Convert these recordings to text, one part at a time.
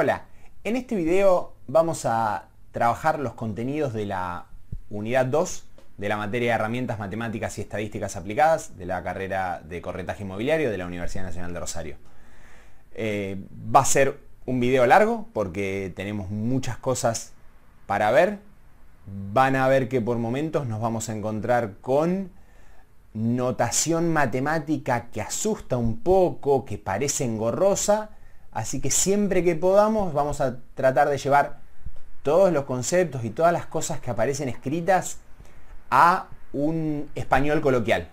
Hola, en este video vamos a trabajar los contenidos de la unidad 2 de la materia de herramientas matemáticas y estadísticas aplicadas de la carrera de corretaje inmobiliario de la Universidad Nacional de Rosario. Eh, va a ser un video largo porque tenemos muchas cosas para ver. Van a ver que por momentos nos vamos a encontrar con notación matemática que asusta un poco, que parece engorrosa, Así que siempre que podamos vamos a tratar de llevar todos los conceptos y todas las cosas que aparecen escritas a un español coloquial,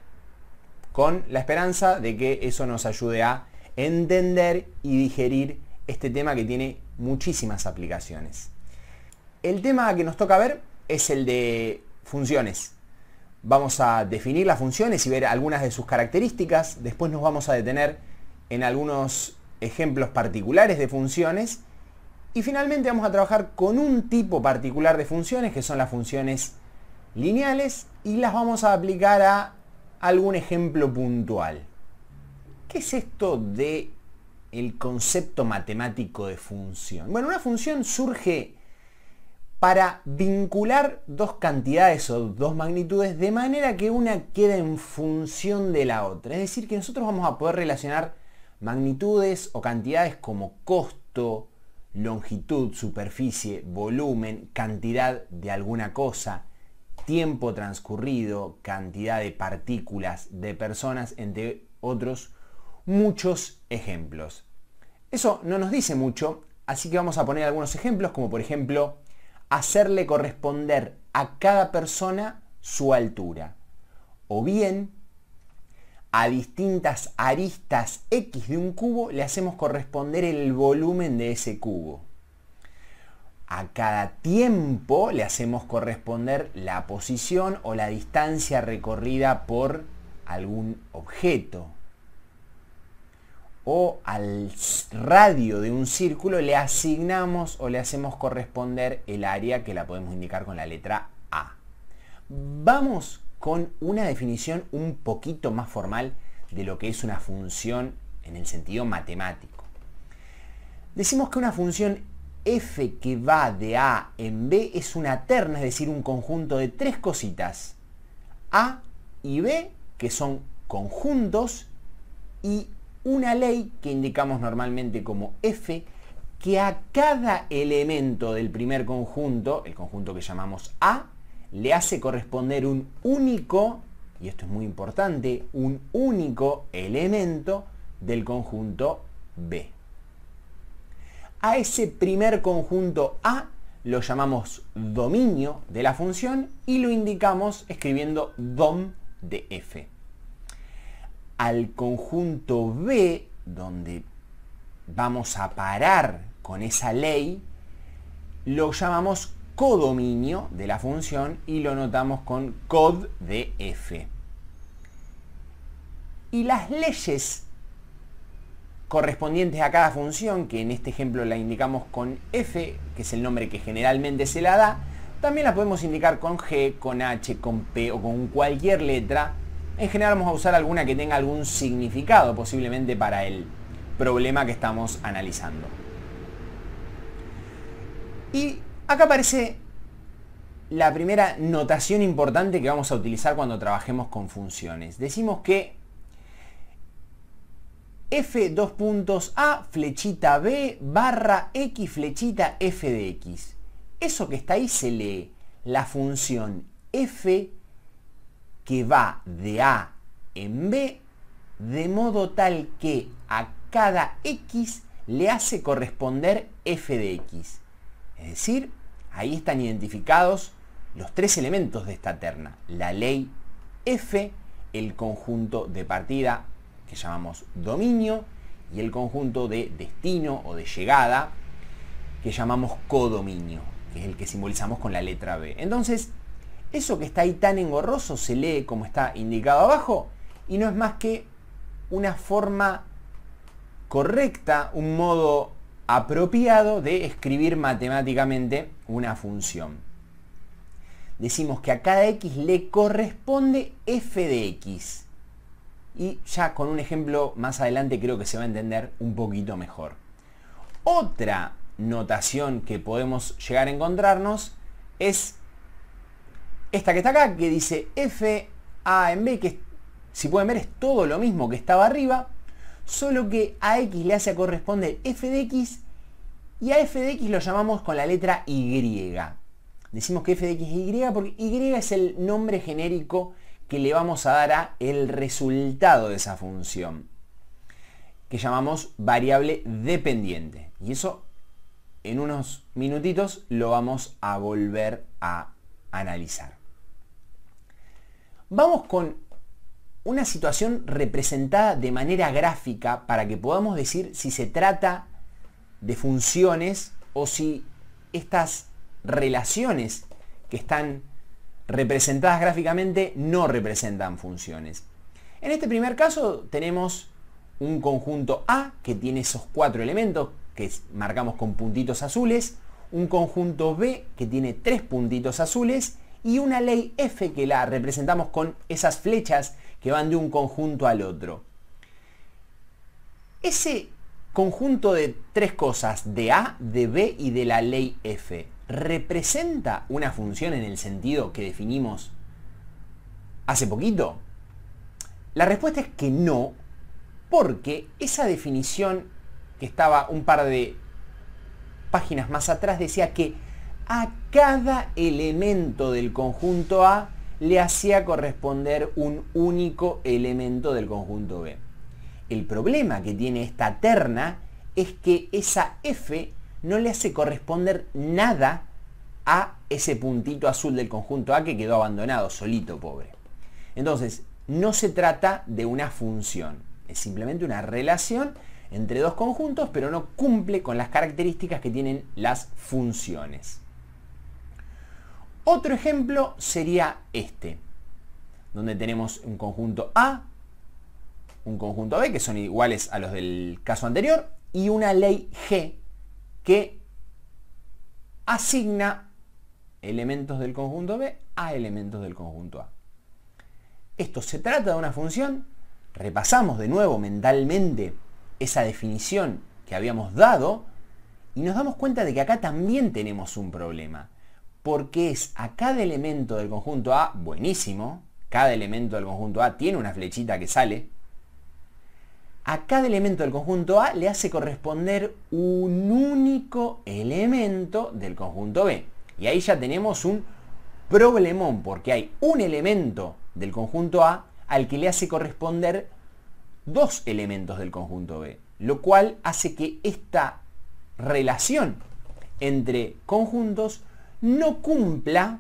con la esperanza de que eso nos ayude a entender y digerir este tema que tiene muchísimas aplicaciones. El tema que nos toca ver es el de funciones. Vamos a definir las funciones y ver algunas de sus características, después nos vamos a detener en algunos ejemplos particulares de funciones y finalmente vamos a trabajar con un tipo particular de funciones que son las funciones lineales y las vamos a aplicar a algún ejemplo puntual. ¿Qué es esto de el concepto matemático de función? Bueno, una función surge para vincular dos cantidades o dos magnitudes de manera que una queda en función de la otra. Es decir, que nosotros vamos a poder relacionar Magnitudes o cantidades como costo, longitud, superficie, volumen, cantidad de alguna cosa, tiempo transcurrido, cantidad de partículas, de personas, entre otros muchos ejemplos. Eso no nos dice mucho, así que vamos a poner algunos ejemplos, como por ejemplo, hacerle corresponder a cada persona su altura. O bien, a distintas aristas x de un cubo le hacemos corresponder el volumen de ese cubo. A cada tiempo le hacemos corresponder la posición o la distancia recorrida por algún objeto. O al radio de un círculo le asignamos o le hacemos corresponder el área que la podemos indicar con la letra A. Vamos con una definición un poquito más formal de lo que es una función en el sentido matemático. Decimos que una función f que va de a en b es una terna, es decir, un conjunto de tres cositas, a y b, que son conjuntos, y una ley que indicamos normalmente como f, que a cada elemento del primer conjunto, el conjunto que llamamos a, le hace corresponder un único, y esto es muy importante, un único elemento del conjunto B. A ese primer conjunto A lo llamamos dominio de la función y lo indicamos escribiendo dom de f. Al conjunto B, donde vamos a parar con esa ley, lo llamamos codominio de la función y lo notamos con cod de f. Y las leyes correspondientes a cada función, que en este ejemplo la indicamos con f, que es el nombre que generalmente se la da, también la podemos indicar con g, con h, con p o con cualquier letra. En general vamos a usar alguna que tenga algún significado, posiblemente para el problema que estamos analizando. Y Acá aparece la primera notación importante que vamos a utilizar cuando trabajemos con funciones. Decimos que f dos puntos a flechita b barra x flechita f de x. Eso que está ahí se lee la función f que va de a en b de modo tal que a cada x le hace corresponder f de x. Es decir, Ahí están identificados los tres elementos de esta terna. La ley F, el conjunto de partida que llamamos dominio y el conjunto de destino o de llegada que llamamos codominio, que es el que simbolizamos con la letra B. Entonces, eso que está ahí tan engorroso se lee como está indicado abajo y no es más que una forma correcta, un modo apropiado de escribir matemáticamente una función. Decimos que a cada x le corresponde f de x. Y ya con un ejemplo más adelante creo que se va a entender un poquito mejor. Otra notación que podemos llegar a encontrarnos es esta que está acá, que dice f a en b, que si pueden ver es todo lo mismo que estaba arriba, solo que a x le hace corresponder f de x y a f de x lo llamamos con la letra y. Decimos que f de x es y porque y es el nombre genérico que le vamos a dar a el resultado de esa función, que llamamos variable dependiente. Y eso en unos minutitos lo vamos a volver a analizar. Vamos con una situación representada de manera gráfica para que podamos decir si se trata de funciones o si estas relaciones que están representadas gráficamente no representan funciones. En este primer caso tenemos un conjunto A que tiene esos cuatro elementos que marcamos con puntitos azules, un conjunto B que tiene tres puntitos azules y una ley F que la representamos con esas flechas que van de un conjunto al otro. Ese conjunto de tres cosas, de A, de B y de la ley F, ¿representa una función en el sentido que definimos hace poquito? La respuesta es que no, porque esa definición que estaba un par de páginas más atrás decía que a cada elemento del conjunto A le hacía corresponder un único elemento del conjunto B. El problema que tiene esta terna es que esa F no le hace corresponder nada a ese puntito azul del conjunto A que quedó abandonado, solito, pobre. Entonces, no se trata de una función, es simplemente una relación entre dos conjuntos, pero no cumple con las características que tienen las funciones. Otro ejemplo sería este, donde tenemos un conjunto A, un conjunto B, que son iguales a los del caso anterior, y una ley G que asigna elementos del conjunto B a elementos del conjunto A. Esto se trata de una función, repasamos de nuevo mentalmente esa definición que habíamos dado y nos damos cuenta de que acá también tenemos un problema porque es a cada elemento del conjunto A, buenísimo, cada elemento del conjunto A tiene una flechita que sale, a cada elemento del conjunto A le hace corresponder un único elemento del conjunto B. Y ahí ya tenemos un problemón, porque hay un elemento del conjunto A al que le hace corresponder dos elementos del conjunto B, lo cual hace que esta relación entre conjuntos no cumpla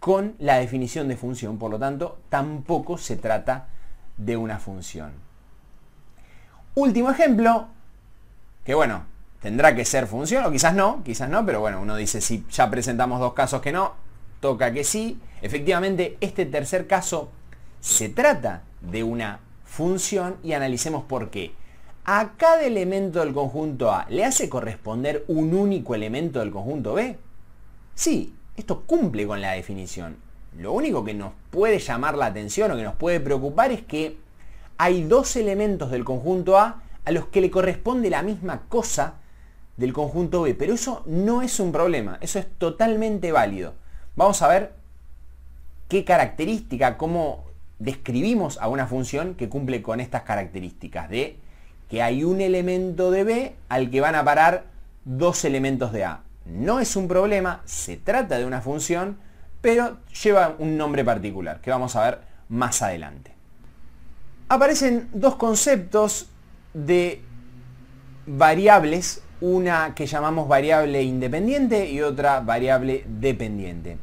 con la definición de función. Por lo tanto, tampoco se trata de una función. Último ejemplo, que bueno, tendrá que ser función, o quizás no, quizás no, pero bueno, uno dice si ya presentamos dos casos que no, toca que sí. Efectivamente, este tercer caso se trata de una función y analicemos por qué. A cada elemento del conjunto A le hace corresponder un único elemento del conjunto B. Sí, esto cumple con la definición. Lo único que nos puede llamar la atención o que nos puede preocupar es que hay dos elementos del conjunto A a los que le corresponde la misma cosa del conjunto B, pero eso no es un problema, eso es totalmente válido. Vamos a ver qué característica, cómo describimos a una función que cumple con estas características de que hay un elemento de B al que van a parar dos elementos de A no es un problema, se trata de una función, pero lleva un nombre particular, que vamos a ver más adelante. Aparecen dos conceptos de variables, una que llamamos variable independiente y otra variable dependiente.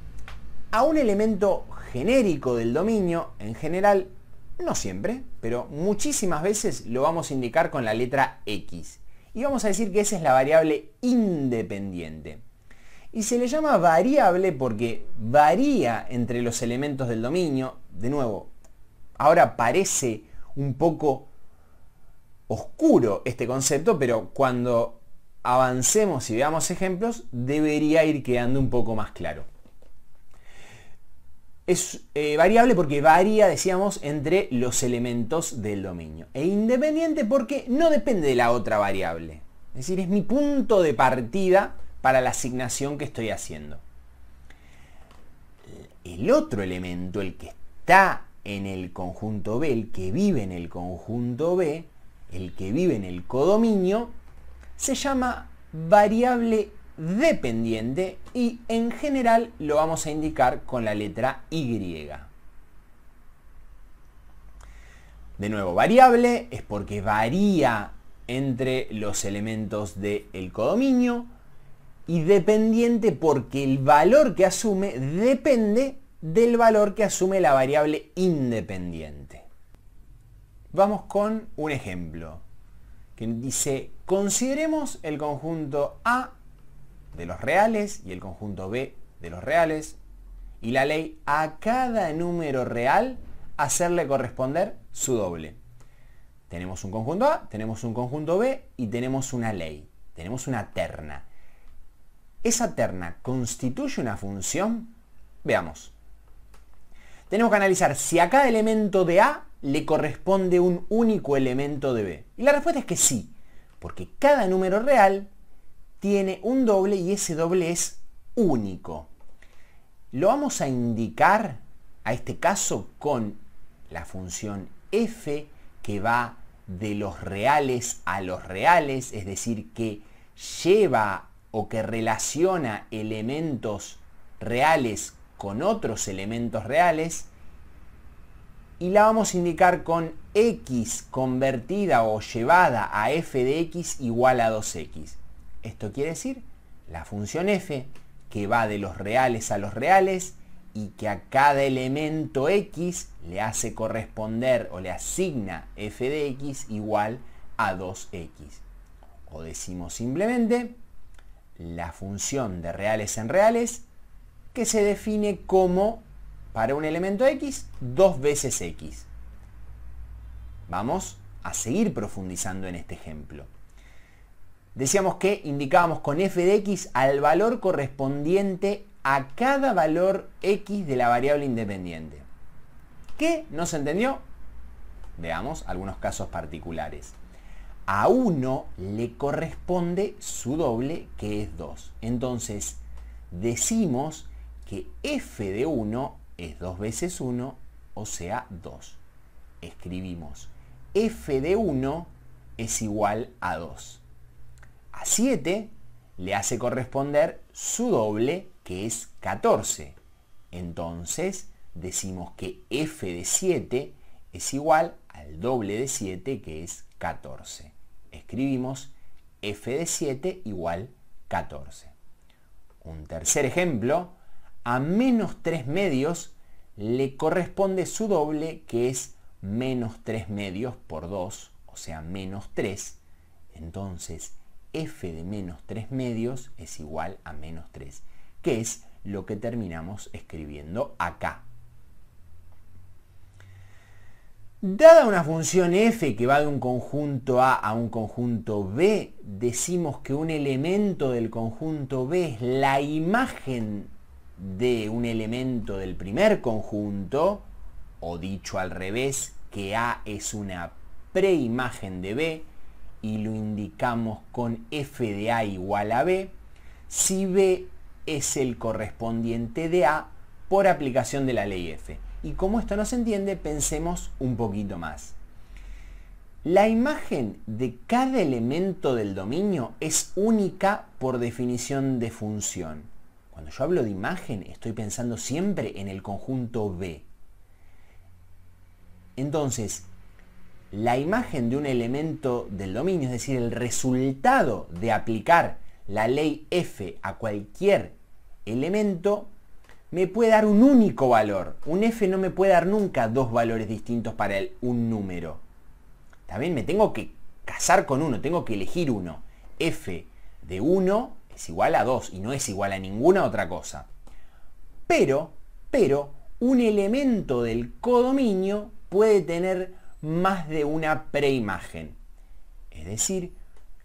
A un elemento genérico del dominio, en general, no siempre, pero muchísimas veces lo vamos a indicar con la letra X y vamos a decir que esa es la variable independiente. Y se le llama variable porque varía entre los elementos del dominio. De nuevo, ahora parece un poco oscuro este concepto, pero cuando avancemos y veamos ejemplos, debería ir quedando un poco más claro es eh, variable porque varía, decíamos, entre los elementos del dominio. E independiente porque no depende de la otra variable. Es decir, es mi punto de partida para la asignación que estoy haciendo. El otro elemento, el que está en el conjunto B, el que vive en el conjunto B, el que vive en el codominio, se llama variable dependiente y en general lo vamos a indicar con la letra Y. De nuevo, variable es porque varía entre los elementos del codominio y dependiente porque el valor que asume depende del valor que asume la variable independiente. Vamos con un ejemplo que dice, consideremos el conjunto A de los reales y el conjunto B de los reales. Y la ley a cada número real hacerle corresponder su doble. Tenemos un conjunto A, tenemos un conjunto B y tenemos una ley. Tenemos una terna. ¿Esa terna constituye una función? Veamos. Tenemos que analizar si a cada elemento de A le corresponde un único elemento de B. Y la respuesta es que sí, porque cada número real tiene un doble y ese doble es único. Lo vamos a indicar a este caso con la función f que va de los reales a los reales, es decir, que lleva o que relaciona elementos reales con otros elementos reales y la vamos a indicar con x convertida o llevada a f de x igual a 2x. Esto quiere decir la función f que va de los reales a los reales y que a cada elemento x le hace corresponder o le asigna f de x igual a 2x. O decimos simplemente la función de reales en reales que se define como para un elemento x dos veces x. Vamos a seguir profundizando en este ejemplo. Decíamos que indicábamos con f de x al valor correspondiente a cada valor x de la variable independiente. ¿Qué? ¿No se entendió? Veamos algunos casos particulares. A 1 le corresponde su doble, que es 2. Entonces, decimos que f de 1 es 2 veces 1, o sea 2. Escribimos f de 1 es igual a 2. 7 le hace corresponder su doble, que es 14. Entonces decimos que f de 7 es igual al doble de 7, que es 14. Escribimos f de 7 igual 14. Un tercer ejemplo, a menos 3 medios le corresponde su doble, que es menos 3 medios por 2, o sea, menos 3. Entonces, f de menos 3 medios es igual a menos 3, que es lo que terminamos escribiendo acá. Dada una función f que va de un conjunto A a un conjunto B, decimos que un elemento del conjunto B es la imagen de un elemento del primer conjunto, o dicho al revés, que A es una preimagen de B, y lo indicamos con f de a igual a b, si b es el correspondiente de a por aplicación de la ley f. Y como esto no se entiende, pensemos un poquito más. La imagen de cada elemento del dominio es única por definición de función. Cuando yo hablo de imagen, estoy pensando siempre en el conjunto B. Entonces, la imagen de un elemento del dominio, es decir, el resultado de aplicar la ley f a cualquier elemento, me puede dar un único valor. Un f no me puede dar nunca dos valores distintos para el, un número. También me tengo que casar con uno, tengo que elegir uno. f de 1 es igual a 2 y no es igual a ninguna otra cosa. Pero, pero, un elemento del codominio puede tener más de una preimagen. Es decir,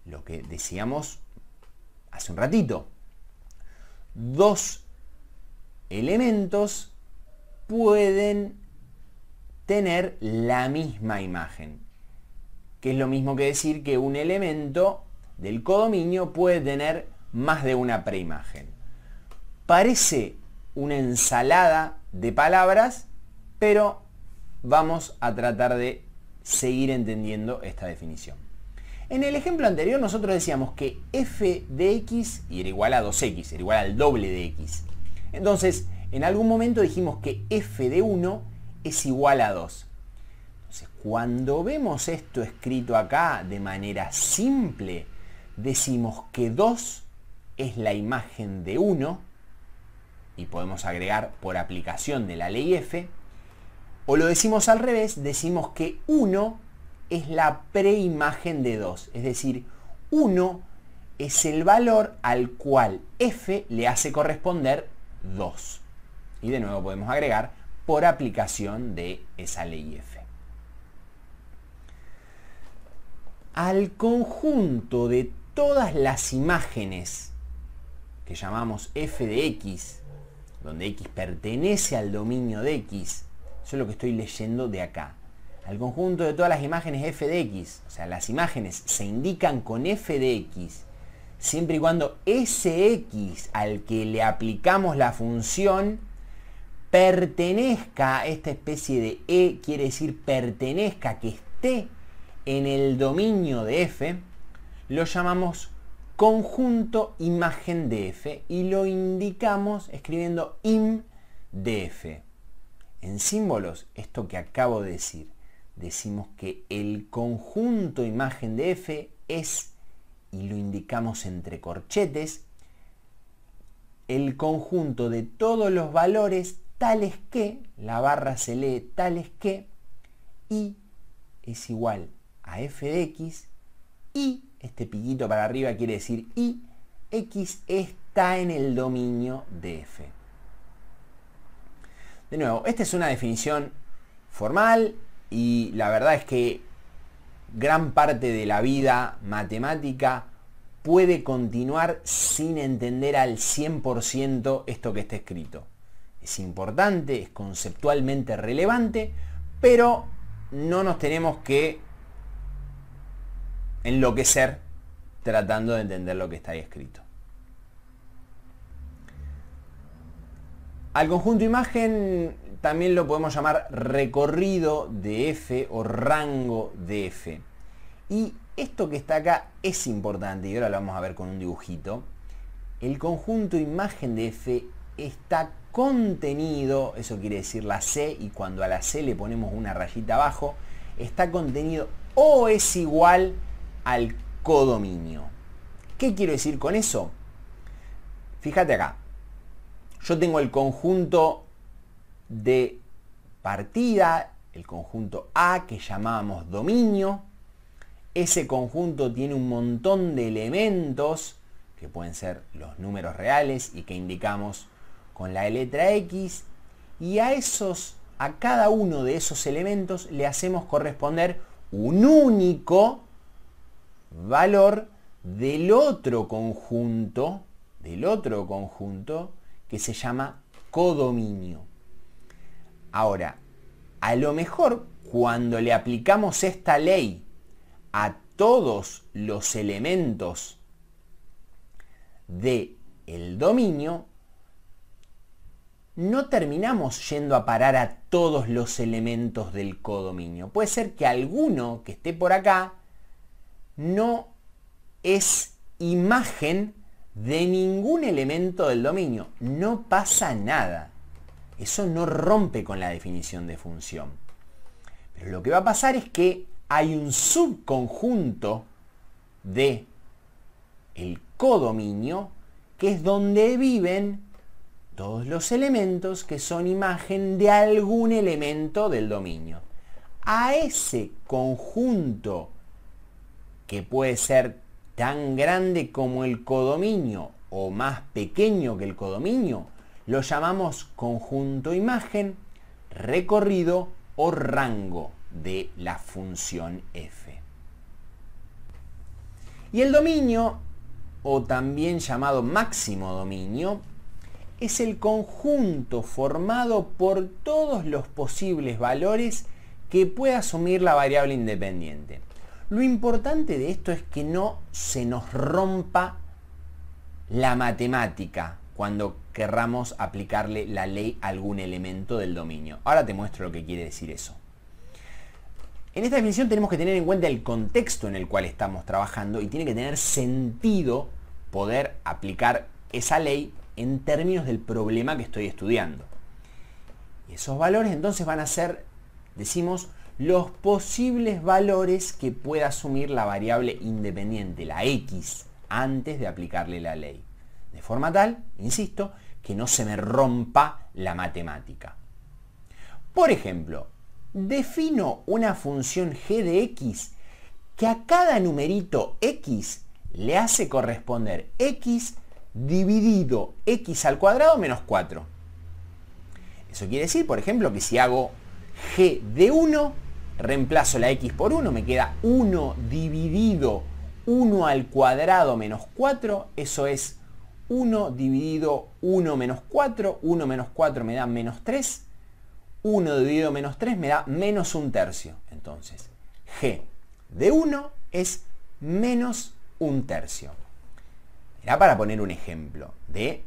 lo que decíamos hace un ratito. Dos elementos pueden tener la misma imagen. Que es lo mismo que decir que un elemento del codominio puede tener más de una preimagen. Parece una ensalada de palabras, pero vamos a tratar de seguir entendiendo esta definición. En el ejemplo anterior nosotros decíamos que f de x era igual a 2x, era igual al doble de x. Entonces, en algún momento dijimos que f de 1 es igual a 2. Entonces, cuando vemos esto escrito acá de manera simple, decimos que 2 es la imagen de 1, y podemos agregar por aplicación de la ley f, o lo decimos al revés, decimos que 1 es la preimagen de 2. Es decir, 1 es el valor al cual f le hace corresponder 2. Y de nuevo podemos agregar por aplicación de esa ley f. Al conjunto de todas las imágenes que llamamos f de x, donde x pertenece al dominio de x, eso es lo que estoy leyendo de acá. Al conjunto de todas las imágenes f de x, o sea, las imágenes se indican con f de x, siempre y cuando ese x al que le aplicamos la función pertenezca a esta especie de e, quiere decir pertenezca, que esté en el dominio de f, lo llamamos conjunto imagen de f y lo indicamos escribiendo im de f en símbolos esto que acabo de decir. Decimos que el conjunto imagen de F es, y lo indicamos entre corchetes, el conjunto de todos los valores tales que, la barra se lee tales que, y es igual a f de x, y este piquito para arriba quiere decir y, x está en el dominio de f. De nuevo, esta es una definición formal y la verdad es que gran parte de la vida matemática puede continuar sin entender al 100% esto que está escrito. Es importante, es conceptualmente relevante, pero no nos tenemos que enloquecer tratando de entender lo que está ahí escrito. Al conjunto imagen también lo podemos llamar recorrido de F o rango de F. Y esto que está acá es importante y ahora lo vamos a ver con un dibujito. El conjunto imagen de F está contenido, eso quiere decir la C y cuando a la C le ponemos una rayita abajo, está contenido o es igual al codominio. ¿Qué quiero decir con eso? Fíjate acá, yo tengo el conjunto de partida, el conjunto A que llamamos dominio. Ese conjunto tiene un montón de elementos que pueden ser los números reales y que indicamos con la letra X. Y a esos, a cada uno de esos elementos le hacemos corresponder un único valor del otro conjunto, del otro conjunto que se llama codominio. Ahora, a lo mejor cuando le aplicamos esta ley a todos los elementos de el dominio, no terminamos yendo a parar a todos los elementos del codominio. Puede ser que alguno que esté por acá no es imagen de ningún elemento del dominio. No pasa nada. Eso no rompe con la definición de función. Pero lo que va a pasar es que hay un subconjunto de el codominio que es donde viven todos los elementos que son imagen de algún elemento del dominio. A ese conjunto que puede ser tan grande como el codominio o más pequeño que el codominio, lo llamamos conjunto imagen, recorrido o rango de la función f. Y el dominio, o también llamado máximo dominio, es el conjunto formado por todos los posibles valores que puede asumir la variable independiente. Lo importante de esto es que no se nos rompa la matemática cuando querramos aplicarle la ley a algún elemento del dominio. Ahora te muestro lo que quiere decir eso. En esta definición tenemos que tener en cuenta el contexto en el cual estamos trabajando y tiene que tener sentido poder aplicar esa ley en términos del problema que estoy estudiando. Y esos valores entonces van a ser, decimos, los posibles valores que pueda asumir la variable independiente, la x, antes de aplicarle la ley. De forma tal, insisto, que no se me rompa la matemática. Por ejemplo, defino una función g de x que a cada numerito x le hace corresponder x dividido x al cuadrado menos 4. Eso quiere decir, por ejemplo, que si hago g de 1, reemplazo la x por 1, me queda 1 dividido 1 al cuadrado menos 4, eso es 1 dividido 1 menos 4, 1 menos 4 me da menos 3, 1 dividido menos 3 me da menos 1 tercio. Entonces, g de 1 es menos 1 tercio. Era para poner un ejemplo de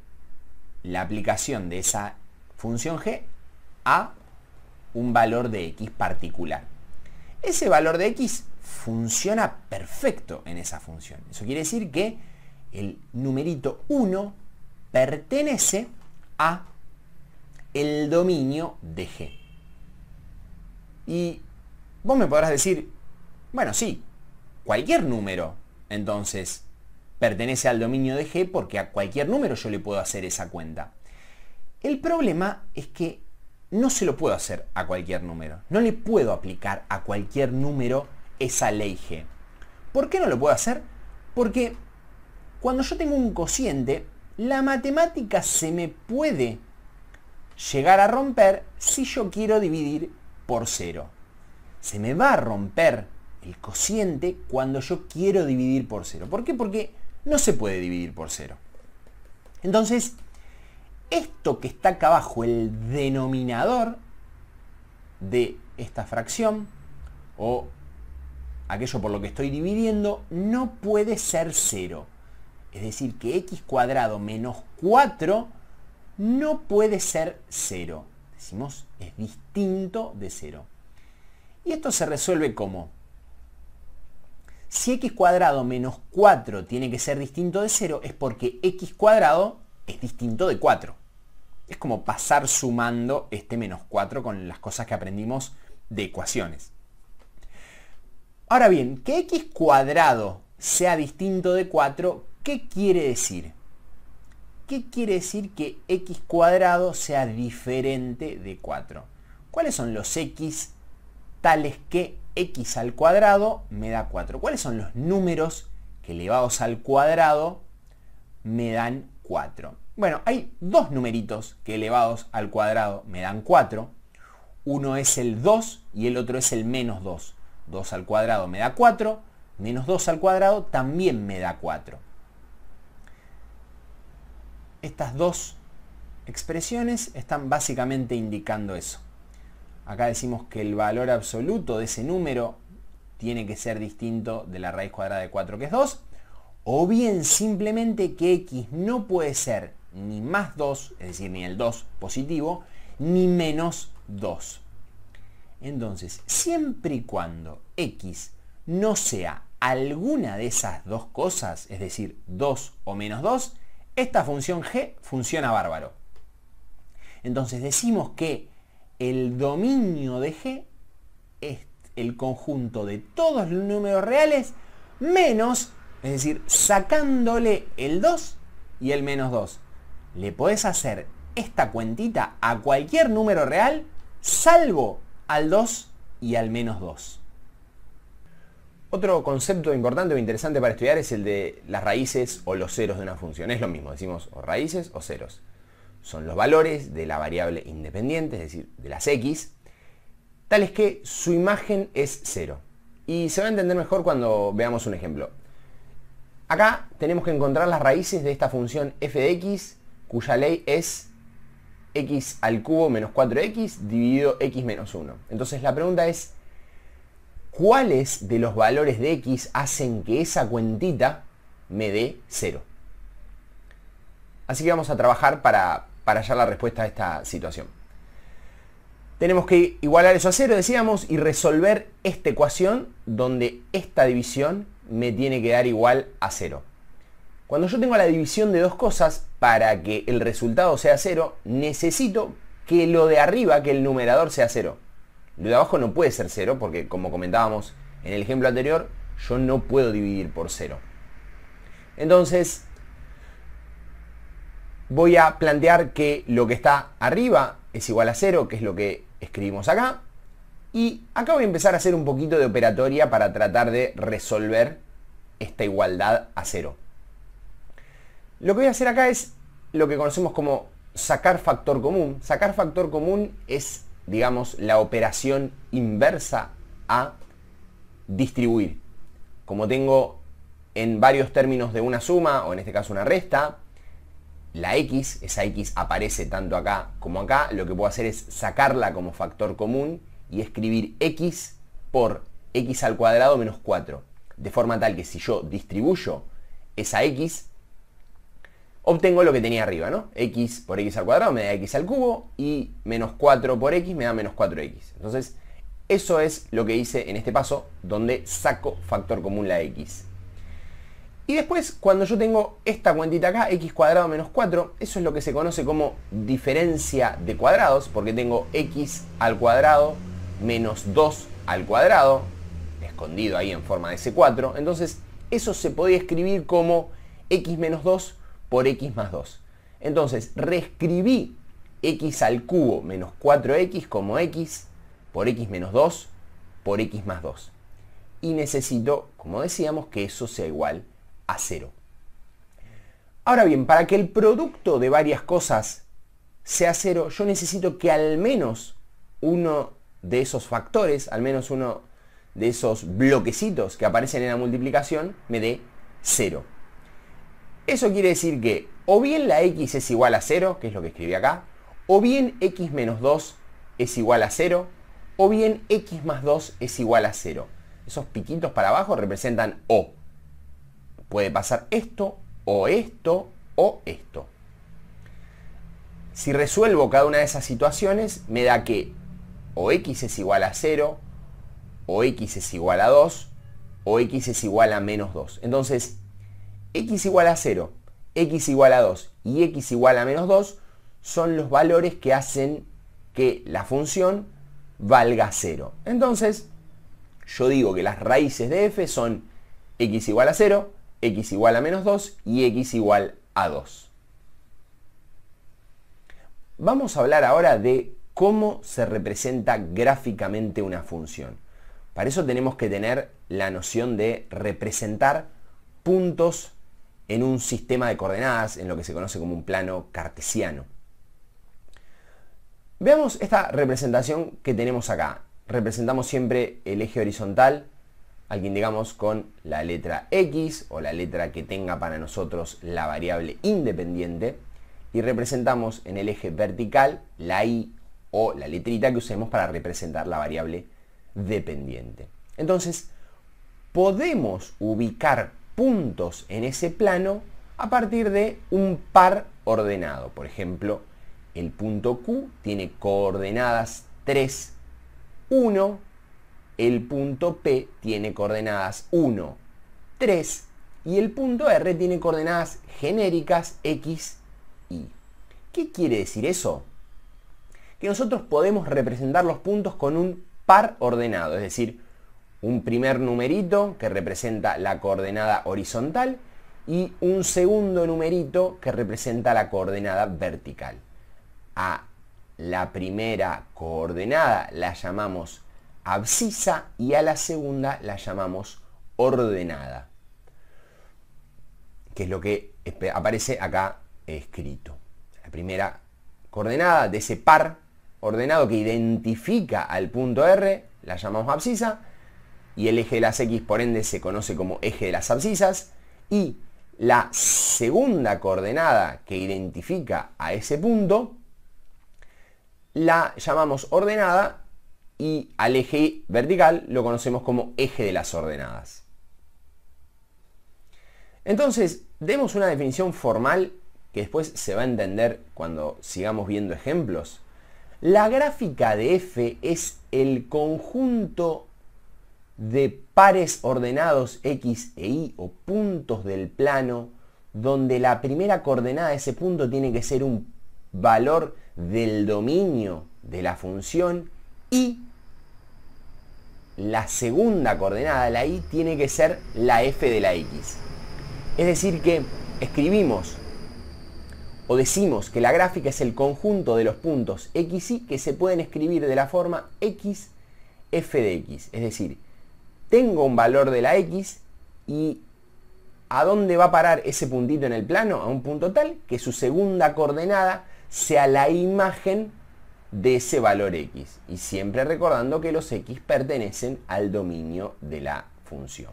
la aplicación de esa función g a un valor de x particular ese valor de x funciona perfecto en esa función. Eso quiere decir que el numerito 1 pertenece a el dominio de G. Y vos me podrás decir, bueno, sí, cualquier número, entonces, pertenece al dominio de G porque a cualquier número yo le puedo hacer esa cuenta. El problema es que no se lo puedo hacer a cualquier número. No le puedo aplicar a cualquier número esa ley G. ¿Por qué no lo puedo hacer? Porque cuando yo tengo un cociente, la matemática se me puede llegar a romper si yo quiero dividir por cero. Se me va a romper el cociente cuando yo quiero dividir por cero. ¿Por qué? Porque no se puede dividir por cero. Entonces, esto que está acá abajo, el denominador de esta fracción o aquello por lo que estoy dividiendo, no puede ser 0. Es decir, que x cuadrado menos 4 no puede ser 0. Decimos, es distinto de 0. Y esto se resuelve como, si x cuadrado menos 4 tiene que ser distinto de 0, es porque x cuadrado es distinto de 4 es como pasar sumando este menos 4 con las cosas que aprendimos de ecuaciones. Ahora bien, que x cuadrado sea distinto de 4, ¿qué quiere decir? ¿Qué quiere decir que x cuadrado sea diferente de 4? ¿Cuáles son los x tales que x al cuadrado me da 4? ¿Cuáles son los números que elevados al cuadrado me dan 4? Bueno, hay dos numeritos que elevados al cuadrado me dan 4. Uno es el 2 y el otro es el menos 2. 2 al cuadrado me da 4, menos 2 al cuadrado también me da 4. Estas dos expresiones están básicamente indicando eso. Acá decimos que el valor absoluto de ese número tiene que ser distinto de la raíz cuadrada de 4 que es 2, o bien simplemente que x no puede ser ni más 2, es decir, ni el 2 positivo, ni menos 2. Entonces, siempre y cuando x no sea alguna de esas dos cosas, es decir, 2 o menos 2, esta función g funciona bárbaro. Entonces decimos que el dominio de g es el conjunto de todos los números reales menos, es decir, sacándole el 2 y el menos 2 le podés hacer esta cuentita a cualquier número real, salvo al 2 y al menos 2. Otro concepto importante o interesante para estudiar es el de las raíces o los ceros de una función. Es lo mismo, decimos raíces o ceros. Son los valores de la variable independiente, es decir, de las x, tales que su imagen es cero. Y se va a entender mejor cuando veamos un ejemplo. Acá tenemos que encontrar las raíces de esta función f de x cuya ley es x al cubo menos 4x dividido x menos 1. Entonces la pregunta es, ¿cuáles de los valores de x hacen que esa cuentita me dé 0? Así que vamos a trabajar para, hallar la respuesta a esta situación. Tenemos que igualar eso a 0, decíamos, y resolver esta ecuación donde esta división me tiene que dar igual a 0. Cuando yo tengo la división de dos cosas, para que el resultado sea cero, necesito que lo de arriba, que el numerador sea cero. Lo de abajo no puede ser cero, porque como comentábamos en el ejemplo anterior, yo no puedo dividir por cero. Entonces, voy a plantear que lo que está arriba es igual a cero, que es lo que escribimos acá. Y acá voy a empezar a hacer un poquito de operatoria para tratar de resolver esta igualdad a cero. Lo que voy a hacer acá es lo que conocemos como sacar factor común. Sacar factor común es, digamos, la operación inversa a distribuir. Como tengo en varios términos de una suma, o en este caso una resta, la x, esa x aparece tanto acá como acá, lo que puedo hacer es sacarla como factor común y escribir x por x al cuadrado menos 4. De forma tal que si yo distribuyo esa x, obtengo lo que tenía arriba, ¿no? x por x al cuadrado me da x al cubo y menos 4 por x me da menos 4x. Entonces, eso es lo que hice en este paso, donde saco factor común la x. Y después, cuando yo tengo esta cuentita acá, x cuadrado menos 4, eso es lo que se conoce como diferencia de cuadrados, porque tengo x al cuadrado menos 2 al cuadrado, escondido ahí en forma de C4. Entonces, eso se podía escribir como x menos 2 por x más 2. Entonces, reescribí x al cubo menos 4x como x por x menos 2 por x más 2. Y necesito, como decíamos, que eso sea igual a 0. Ahora bien, para que el producto de varias cosas sea 0, yo necesito que al menos uno de esos factores, al menos uno de esos bloquecitos que aparecen en la multiplicación, me dé 0. Eso quiere decir que o bien la x es igual a 0, que es lo que escribí acá, o bien x menos 2 es igual a 0, o bien x más 2 es igual a 0. Esos piquitos para abajo representan o. Puede pasar esto, o esto, o esto. Si resuelvo cada una de esas situaciones, me da que o x es igual a 0, o x es igual a 2, o x es igual a menos 2. Entonces, x igual a 0, x igual a 2 y x igual a menos 2 son los valores que hacen que la función valga 0. Entonces, yo digo que las raíces de f son x igual a 0, x igual a menos 2 y x igual a 2. Vamos a hablar ahora de cómo se representa gráficamente una función. Para eso tenemos que tener la noción de representar puntos en un sistema de coordenadas, en lo que se conoce como un plano cartesiano. Veamos esta representación que tenemos acá. Representamos siempre el eje horizontal, al que digamos con la letra X o la letra que tenga para nosotros la variable independiente. Y representamos en el eje vertical la Y o la letrita que usemos para representar la variable dependiente. Entonces, podemos ubicar puntos en ese plano a partir de un par ordenado. Por ejemplo, el punto Q tiene coordenadas 3, 1. El punto P tiene coordenadas 1, 3. Y el punto R tiene coordenadas genéricas X, Y. ¿Qué quiere decir eso? Que nosotros podemos representar los puntos con un par ordenado, es decir, un primer numerito que representa la coordenada horizontal y un segundo numerito que representa la coordenada vertical. A la primera coordenada la llamamos abscisa y a la segunda la llamamos ordenada, que es lo que aparece acá escrito. La primera coordenada de ese par ordenado que identifica al punto R la llamamos abscisa y el eje de las X por ende se conoce como eje de las abscisas y la segunda coordenada que identifica a ese punto la llamamos ordenada y al eje vertical lo conocemos como eje de las ordenadas. Entonces, demos una definición formal que después se va a entender cuando sigamos viendo ejemplos. La gráfica de f es el conjunto de pares ordenados x e y o puntos del plano donde la primera coordenada de ese punto tiene que ser un valor del dominio de la función y la segunda coordenada, la y, tiene que ser la f de la x. Es decir que escribimos o decimos que la gráfica es el conjunto de los puntos x y que se pueden escribir de la forma x f de x. Es decir, tengo un valor de la X y a dónde va a parar ese puntito en el plano, a un punto tal que su segunda coordenada sea la imagen de ese valor X. Y siempre recordando que los X pertenecen al dominio de la función.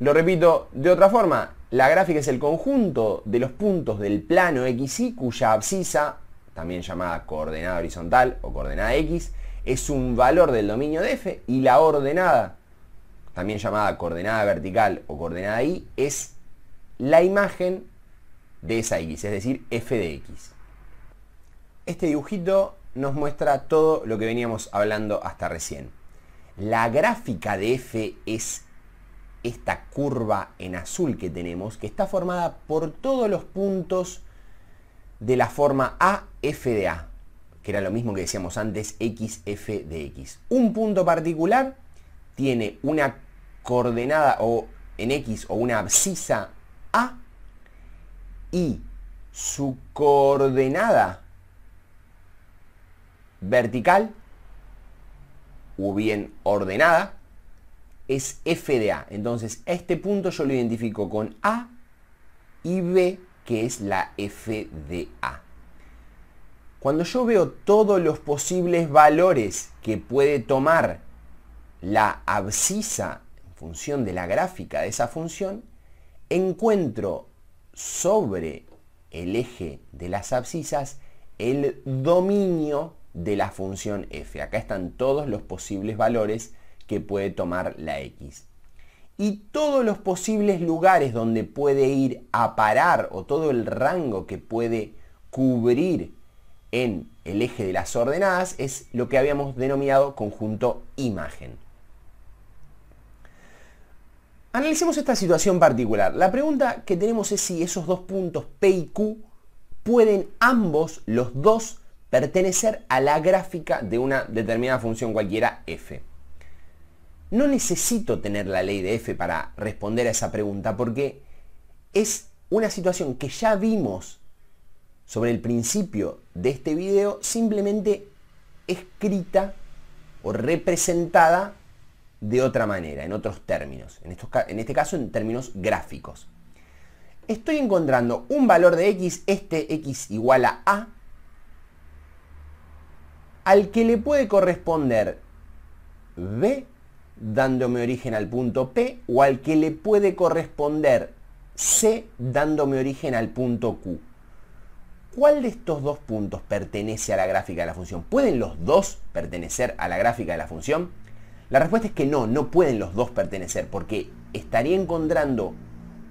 Lo repito de otra forma, la gráfica es el conjunto de los puntos del plano XY cuya abscisa, también llamada coordenada horizontal o coordenada X, es un valor del dominio de f y la ordenada, también llamada coordenada vertical o coordenada y, es la imagen de esa x, es decir, f de x. Este dibujito nos muestra todo lo que veníamos hablando hasta recién. La gráfica de f es esta curva en azul que tenemos, que está formada por todos los puntos de la forma A, F de A que era lo mismo que decíamos antes, F de X. Un punto particular tiene una coordenada o en X o una abscisa A y su coordenada vertical o bien ordenada es f de A. Entonces este punto yo lo identifico con A y B que es la f de A. Cuando yo veo todos los posibles valores que puede tomar la abscisa en función de la gráfica de esa función, encuentro sobre el eje de las abscisas el dominio de la función f. Acá están todos los posibles valores que puede tomar la x. Y todos los posibles lugares donde puede ir a parar o todo el rango que puede cubrir en el eje de las ordenadas es lo que habíamos denominado conjunto imagen. Analicemos esta situación particular. La pregunta que tenemos es si esos dos puntos P y Q pueden ambos, los dos, pertenecer a la gráfica de una determinada función cualquiera f. No necesito tener la ley de f para responder a esa pregunta porque es una situación que ya vimos sobre el principio de este video simplemente escrita o representada de otra manera, en otros términos, en, estos, en este caso en términos gráficos. Estoy encontrando un valor de x, este x igual a a, al que le puede corresponder b, dándome origen al punto p, o al que le puede corresponder c, dándome origen al punto q. ¿Cuál de estos dos puntos pertenece a la gráfica de la función? ¿Pueden los dos pertenecer a la gráfica de la función? La respuesta es que no, no pueden los dos pertenecer porque estaría encontrando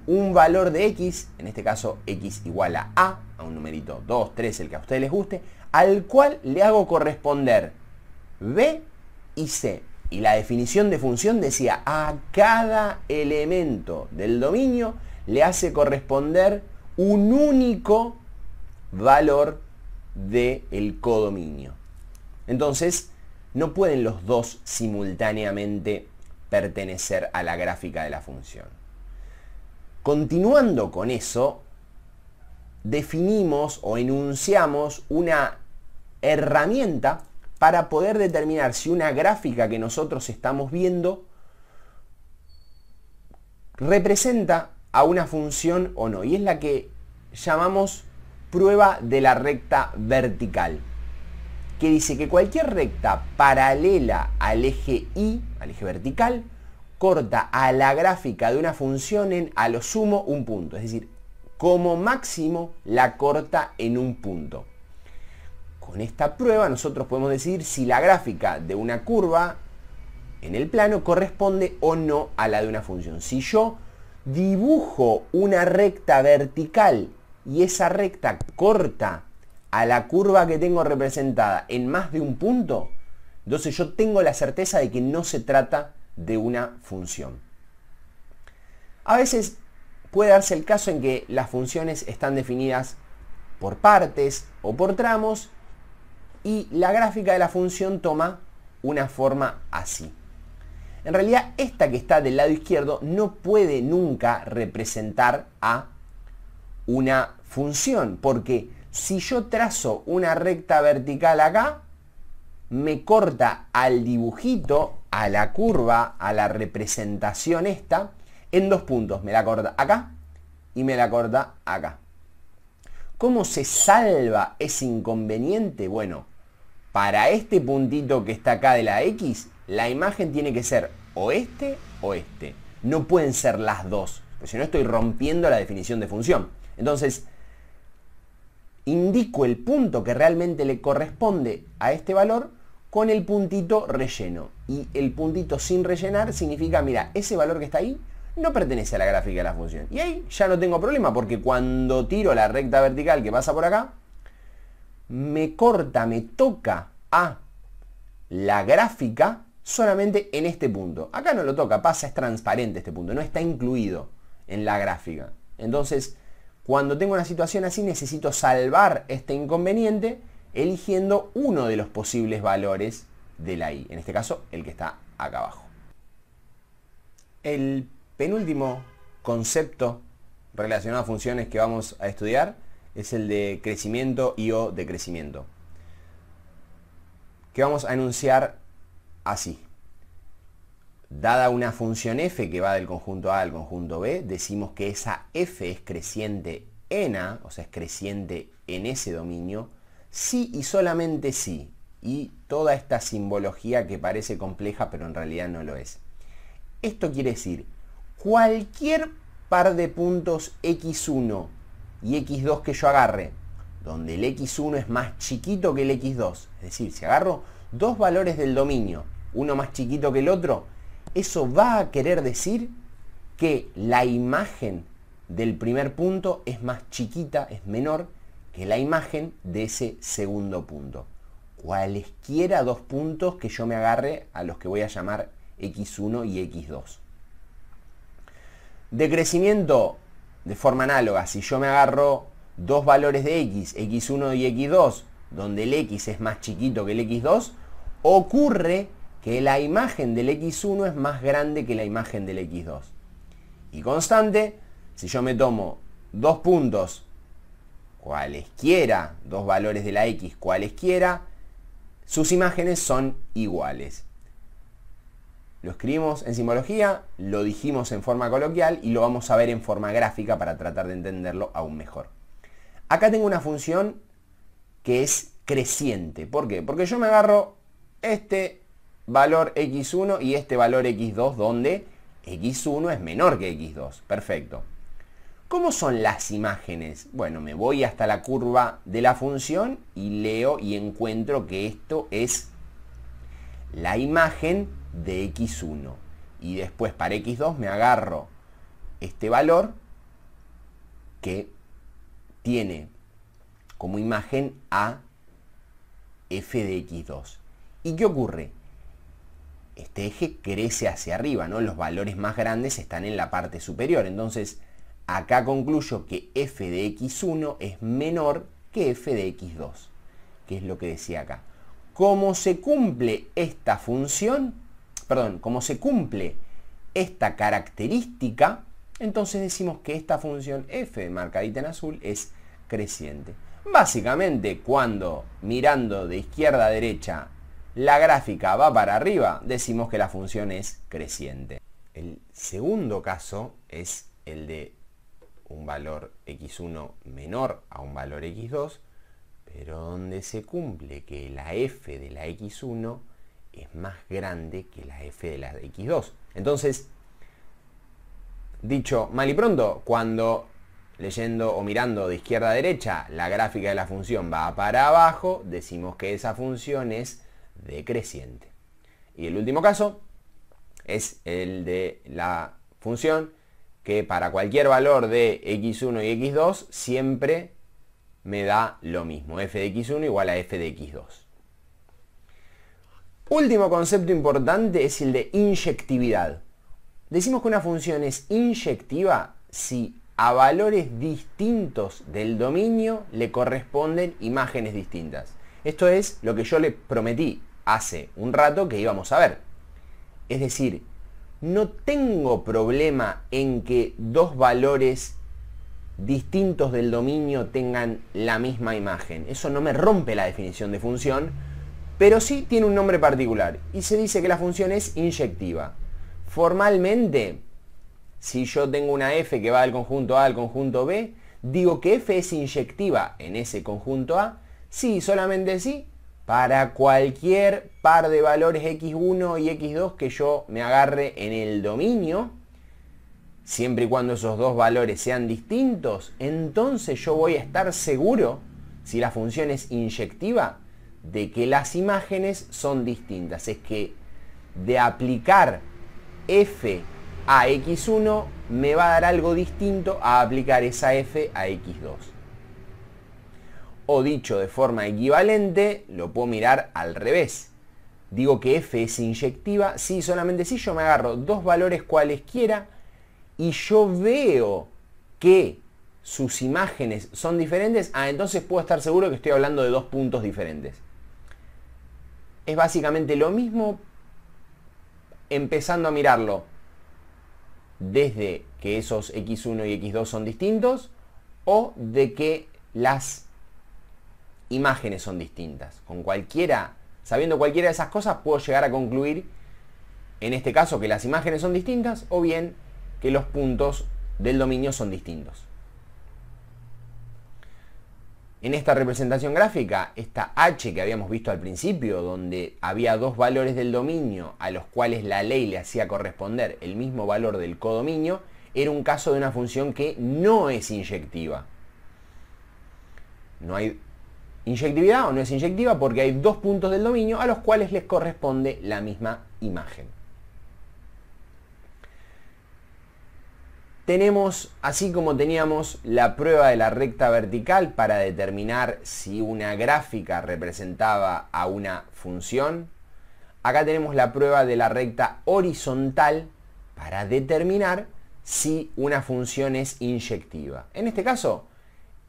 un valor de x, en este caso x igual a a, a un numerito 2, 3, el que a ustedes les guste, al cual le hago corresponder b y c. Y la definición de función decía a cada elemento del dominio le hace corresponder un único valor del el codominio. Entonces, no pueden los dos simultáneamente pertenecer a la gráfica de la función. Continuando con eso, definimos o enunciamos una herramienta para poder determinar si una gráfica que nosotros estamos viendo representa a una función o no. Y es la que llamamos prueba de la recta vertical, que dice que cualquier recta paralela al eje Y, al eje vertical, corta a la gráfica de una función en a lo sumo un punto, es decir, como máximo la corta en un punto. Con esta prueba nosotros podemos decidir si la gráfica de una curva en el plano corresponde o no a la de una función. Si yo dibujo una recta vertical y esa recta corta a la curva que tengo representada en más de un punto, entonces yo tengo la certeza de que no se trata de una función. A veces puede darse el caso en que las funciones están definidas por partes o por tramos y la gráfica de la función toma una forma así. En realidad esta que está del lado izquierdo no puede nunca representar a una función, porque si yo trazo una recta vertical acá, me corta al dibujito, a la curva, a la representación esta, en dos puntos. Me la corta acá y me la corta acá. ¿Cómo se salva ese inconveniente? Bueno, para este puntito que está acá de la X, la imagen tiene que ser o este o este. No pueden ser las dos, porque si no estoy rompiendo la definición de función. Entonces, indico el punto que realmente le corresponde a este valor con el puntito relleno. Y el puntito sin rellenar significa, mira, ese valor que está ahí no pertenece a la gráfica de la función. Y ahí ya no tengo problema porque cuando tiro la recta vertical que pasa por acá, me corta, me toca a la gráfica solamente en este punto. Acá no lo toca, pasa, es transparente este punto, no está incluido en la gráfica. Entonces, cuando tengo una situación así necesito salvar este inconveniente eligiendo uno de los posibles valores de la i, en este caso el que está acá abajo. El penúltimo concepto relacionado a funciones que vamos a estudiar es el de crecimiento y o decrecimiento, que vamos a enunciar así. Dada una función f que va del conjunto A al conjunto B, decimos que esa f es creciente en A, o sea, es creciente en ese dominio, sí y solamente sí, y toda esta simbología que parece compleja pero en realidad no lo es. Esto quiere decir, cualquier par de puntos x1 y x2 que yo agarre, donde el x1 es más chiquito que el x2, es decir, si agarro dos valores del dominio, uno más chiquito que el otro, eso va a querer decir que la imagen del primer punto es más chiquita, es menor que la imagen de ese segundo punto. Cualesquiera dos puntos que yo me agarre a los que voy a llamar x1 y x2. crecimiento de forma análoga, si yo me agarro dos valores de x, x1 y x2, donde el x es más chiquito que el x2, ocurre que la imagen del x1 es más grande que la imagen del x2. Y constante, si yo me tomo dos puntos, cualesquiera, dos valores de la x, cualesquiera, sus imágenes son iguales. Lo escribimos en simbología, lo dijimos en forma coloquial y lo vamos a ver en forma gráfica para tratar de entenderlo aún mejor. Acá tengo una función que es creciente. ¿Por qué? Porque yo me agarro este valor x1 y este valor x2 donde x1 es menor que x2. Perfecto. ¿Cómo son las imágenes? Bueno, me voy hasta la curva de la función y leo y encuentro que esto es la imagen de x1. Y después para x2 me agarro este valor que tiene como imagen a f de x2. ¿Y qué ocurre? este eje crece hacia arriba, ¿no? Los valores más grandes están en la parte superior. Entonces, acá concluyo que f de x1 es menor que f de x2, que es lo que decía acá. Como se cumple esta función, perdón, como se cumple esta característica, entonces decimos que esta función f marcadita en azul es creciente. Básicamente, cuando mirando de izquierda a derecha la gráfica va para arriba, decimos que la función es creciente. El segundo caso es el de un valor x1 menor a un valor x2, pero donde se cumple que la f de la x1 es más grande que la f de la x2. Entonces, dicho mal y pronto, cuando leyendo o mirando de izquierda a derecha, la gráfica de la función va para abajo, decimos que esa función es decreciente. Y el último caso es el de la función que para cualquier valor de x1 y x2 siempre me da lo mismo, f de x1 igual a f de x2. Último concepto importante es el de inyectividad. Decimos que una función es inyectiva si a valores distintos del dominio le corresponden imágenes distintas. Esto es lo que yo le prometí hace un rato que íbamos a ver. Es decir, no tengo problema en que dos valores distintos del dominio tengan la misma imagen. Eso no me rompe la definición de función, pero sí tiene un nombre particular y se dice que la función es inyectiva. Formalmente, si yo tengo una f que va del conjunto A al conjunto B, digo que f es inyectiva en ese conjunto A, sí, solamente sí, para cualquier par de valores x1 y x2 que yo me agarre en el dominio, siempre y cuando esos dos valores sean distintos, entonces yo voy a estar seguro, si la función es inyectiva, de que las imágenes son distintas. Es que de aplicar f a x1 me va a dar algo distinto a aplicar esa f a x2 o dicho de forma equivalente, lo puedo mirar al revés. Digo que f es inyectiva, Si solamente si yo me agarro dos valores cualesquiera y yo veo que sus imágenes son diferentes, ah, entonces puedo estar seguro que estoy hablando de dos puntos diferentes. Es básicamente lo mismo empezando a mirarlo desde que esos x1 y x2 son distintos o de que las imágenes son distintas. Con cualquiera, sabiendo cualquiera de esas cosas, puedo llegar a concluir, en este caso, que las imágenes son distintas o bien que los puntos del dominio son distintos. En esta representación gráfica, esta H que habíamos visto al principio, donde había dos valores del dominio a los cuales la ley le hacía corresponder el mismo valor del codominio, era un caso de una función que no es inyectiva. No hay inyectividad o no es inyectiva porque hay dos puntos del dominio a los cuales les corresponde la misma imagen. Tenemos, así como teníamos la prueba de la recta vertical para determinar si una gráfica representaba a una función, acá tenemos la prueba de la recta horizontal para determinar si una función es inyectiva. En este caso,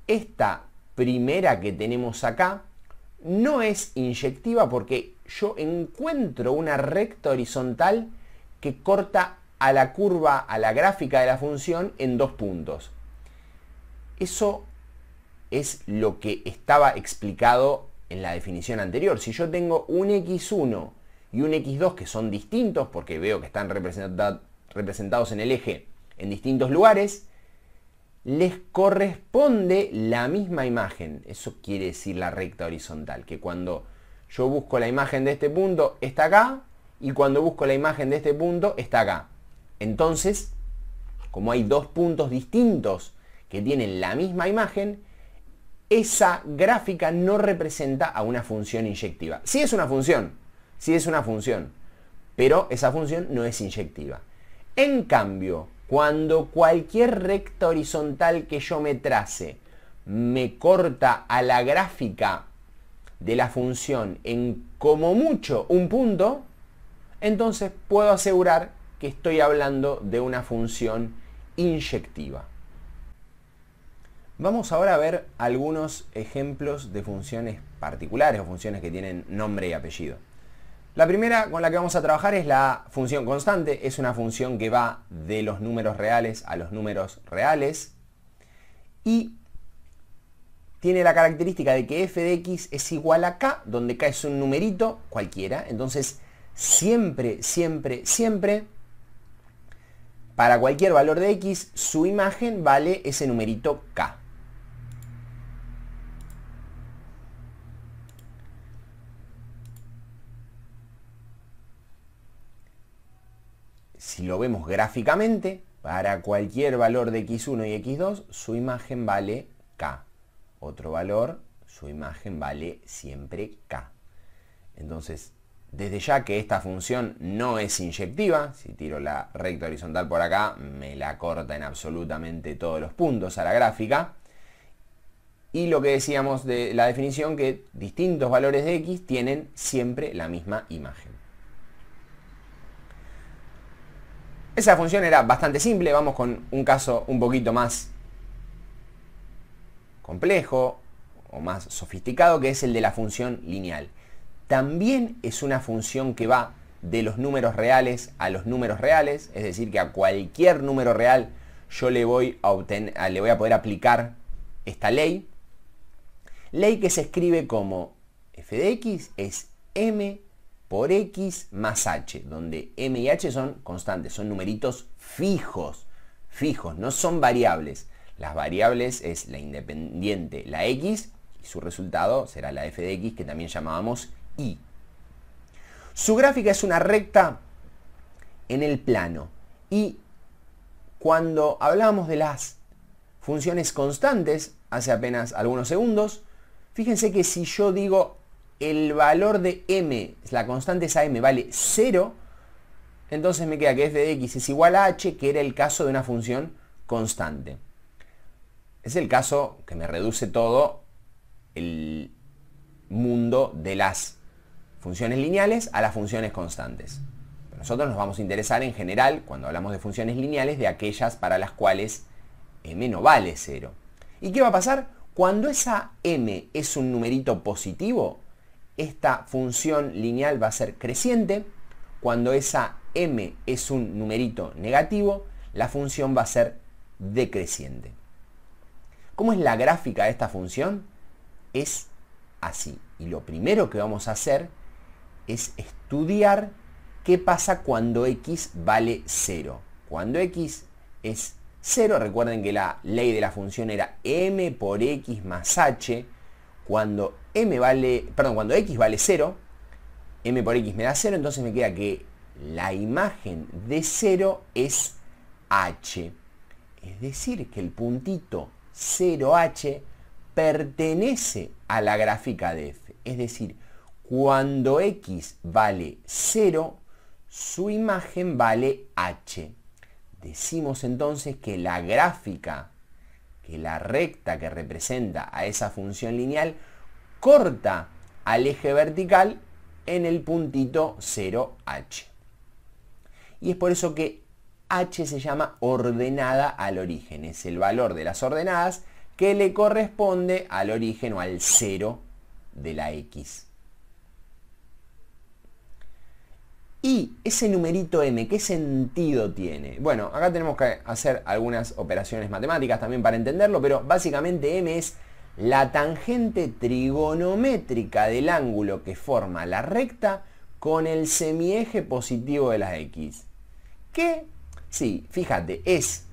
esta primera que tenemos acá no es inyectiva porque yo encuentro una recta horizontal que corta a la curva, a la gráfica de la función en dos puntos. Eso es lo que estaba explicado en la definición anterior. Si yo tengo un x1 y un x2 que son distintos porque veo que están representados en el eje en distintos lugares, les corresponde la misma imagen. Eso quiere decir la recta horizontal, que cuando yo busco la imagen de este punto está acá y cuando busco la imagen de este punto está acá. Entonces, como hay dos puntos distintos que tienen la misma imagen, esa gráfica no representa a una función inyectiva. Sí es una función, sí es una función, pero esa función no es inyectiva. En cambio, cuando cualquier recta horizontal que yo me trace me corta a la gráfica de la función en como mucho un punto, entonces puedo asegurar que estoy hablando de una función inyectiva. Vamos ahora a ver algunos ejemplos de funciones particulares o funciones que tienen nombre y apellido. La primera con la que vamos a trabajar es la función constante. Es una función que va de los números reales a los números reales. Y tiene la característica de que f de x es igual a k, donde k es un numerito cualquiera. Entonces, siempre, siempre, siempre, para cualquier valor de x, su imagen vale ese numerito k. si lo vemos gráficamente, para cualquier valor de x1 y x2, su imagen vale k. Otro valor, su imagen vale siempre k. Entonces, desde ya que esta función no es inyectiva, si tiro la recta horizontal por acá, me la corta en absolutamente todos los puntos a la gráfica. Y lo que decíamos de la definición, que distintos valores de x tienen siempre la misma imagen. Esa función era bastante simple, vamos con un caso un poquito más complejo o más sofisticado, que es el de la función lineal. También es una función que va de los números reales a los números reales, es decir, que a cualquier número real yo le voy a, le voy a poder aplicar esta ley. Ley que se escribe como f de x es m por X más H, donde M y H son constantes, son numeritos fijos, fijos, no son variables. Las variables es la independiente, la X, y su resultado será la F de X, que también llamábamos Y. Su gráfica es una recta en el plano. Y cuando hablábamos de las funciones constantes, hace apenas algunos segundos, fíjense que si yo digo el valor de m, la constante esa m vale 0, entonces me queda que f de x es igual a h, que era el caso de una función constante. Es el caso que me reduce todo el mundo de las funciones lineales a las funciones constantes. nosotros nos vamos a interesar en general, cuando hablamos de funciones lineales, de aquellas para las cuales m no vale 0. ¿Y qué va a pasar? Cuando esa m es un numerito positivo, esta función lineal va a ser creciente. Cuando esa m es un numerito negativo, la función va a ser decreciente. ¿Cómo es la gráfica de esta función? Es así. Y lo primero que vamos a hacer es estudiar qué pasa cuando x vale 0. Cuando x es 0, recuerden que la ley de la función era m por x más h, cuando m vale, cuando x vale 0, m por x me da 0, entonces me queda que la imagen de 0 es h. Es decir, que el puntito 0h pertenece a la gráfica de f. Es decir, cuando x vale 0, su imagen vale h. Decimos entonces que la gráfica que la recta que representa a esa función lineal corta al eje vertical en el puntito 0h. Y es por eso que h se llama ordenada al origen, es el valor de las ordenadas que le corresponde al origen o al 0 de la x. Y ese numerito m, ¿qué sentido tiene? Bueno, acá tenemos que hacer algunas operaciones matemáticas también para entenderlo, pero básicamente m es la tangente trigonométrica del ángulo que forma la recta con el semieje positivo de la x. Que, sí, fíjate, es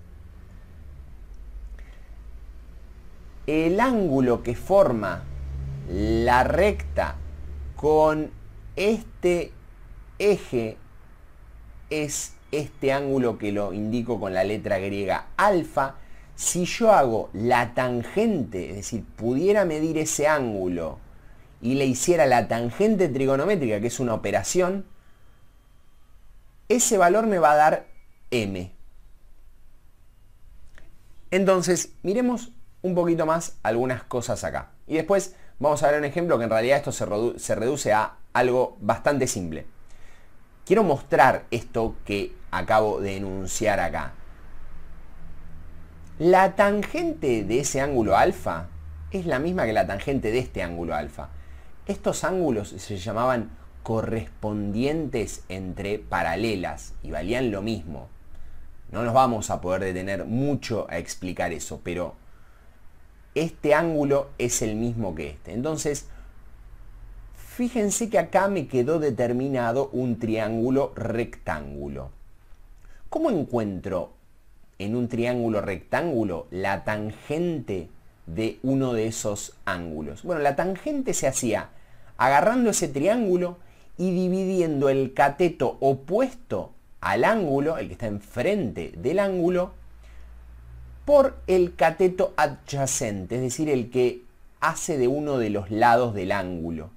el ángulo que forma la recta con este eje es este ángulo que lo indico con la letra griega alfa. Si yo hago la tangente, es decir, pudiera medir ese ángulo y le hiciera la tangente trigonométrica, que es una operación, ese valor me va a dar m. Entonces, miremos un poquito más algunas cosas acá. Y después vamos a ver un ejemplo que en realidad esto se, se reduce a algo bastante simple. Quiero mostrar esto que acabo de enunciar acá. La tangente de ese ángulo alfa es la misma que la tangente de este ángulo alfa. Estos ángulos se llamaban correspondientes entre paralelas y valían lo mismo. No nos vamos a poder detener mucho a explicar eso, pero este ángulo es el mismo que este. Entonces, fíjense que acá me quedó determinado un triángulo rectángulo. ¿Cómo encuentro en un triángulo rectángulo la tangente de uno de esos ángulos? Bueno, la tangente se hacía agarrando ese triángulo y dividiendo el cateto opuesto al ángulo, el que está enfrente del ángulo, por el cateto adyacente, es decir, el que hace de uno de los lados del ángulo.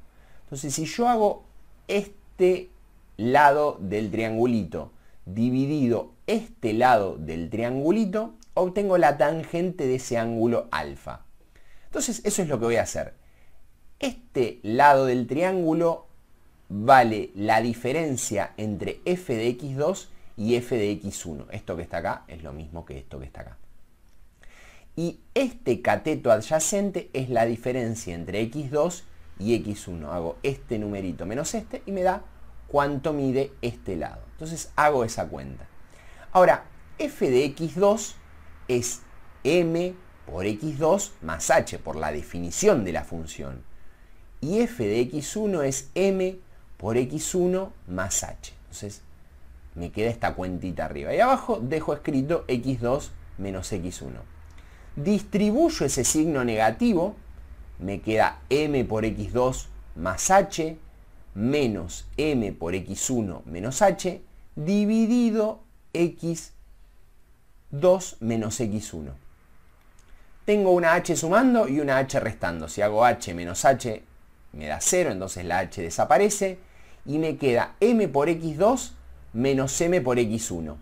Entonces, si yo hago este lado del triangulito dividido este lado del triangulito, obtengo la tangente de ese ángulo alfa. Entonces, eso es lo que voy a hacer. Este lado del triángulo vale la diferencia entre f de x2 y f de x1. Esto que está acá es lo mismo que esto que está acá. Y este cateto adyacente es la diferencia entre x2 y x1. Hago este numerito menos este y me da cuánto mide este lado. Entonces hago esa cuenta. Ahora, f de x2 es m por x2 más h, por la definición de la función. Y f de x1 es m por x1 más h. Entonces me queda esta cuentita arriba. Y abajo dejo escrito x2 menos x1. Distribuyo ese signo negativo me queda m por x2 más h menos m por x1 menos h dividido x2 menos x1. Tengo una h sumando y una h restando. Si hago h menos h me da 0, entonces la h desaparece y me queda m por x2 menos m por x1.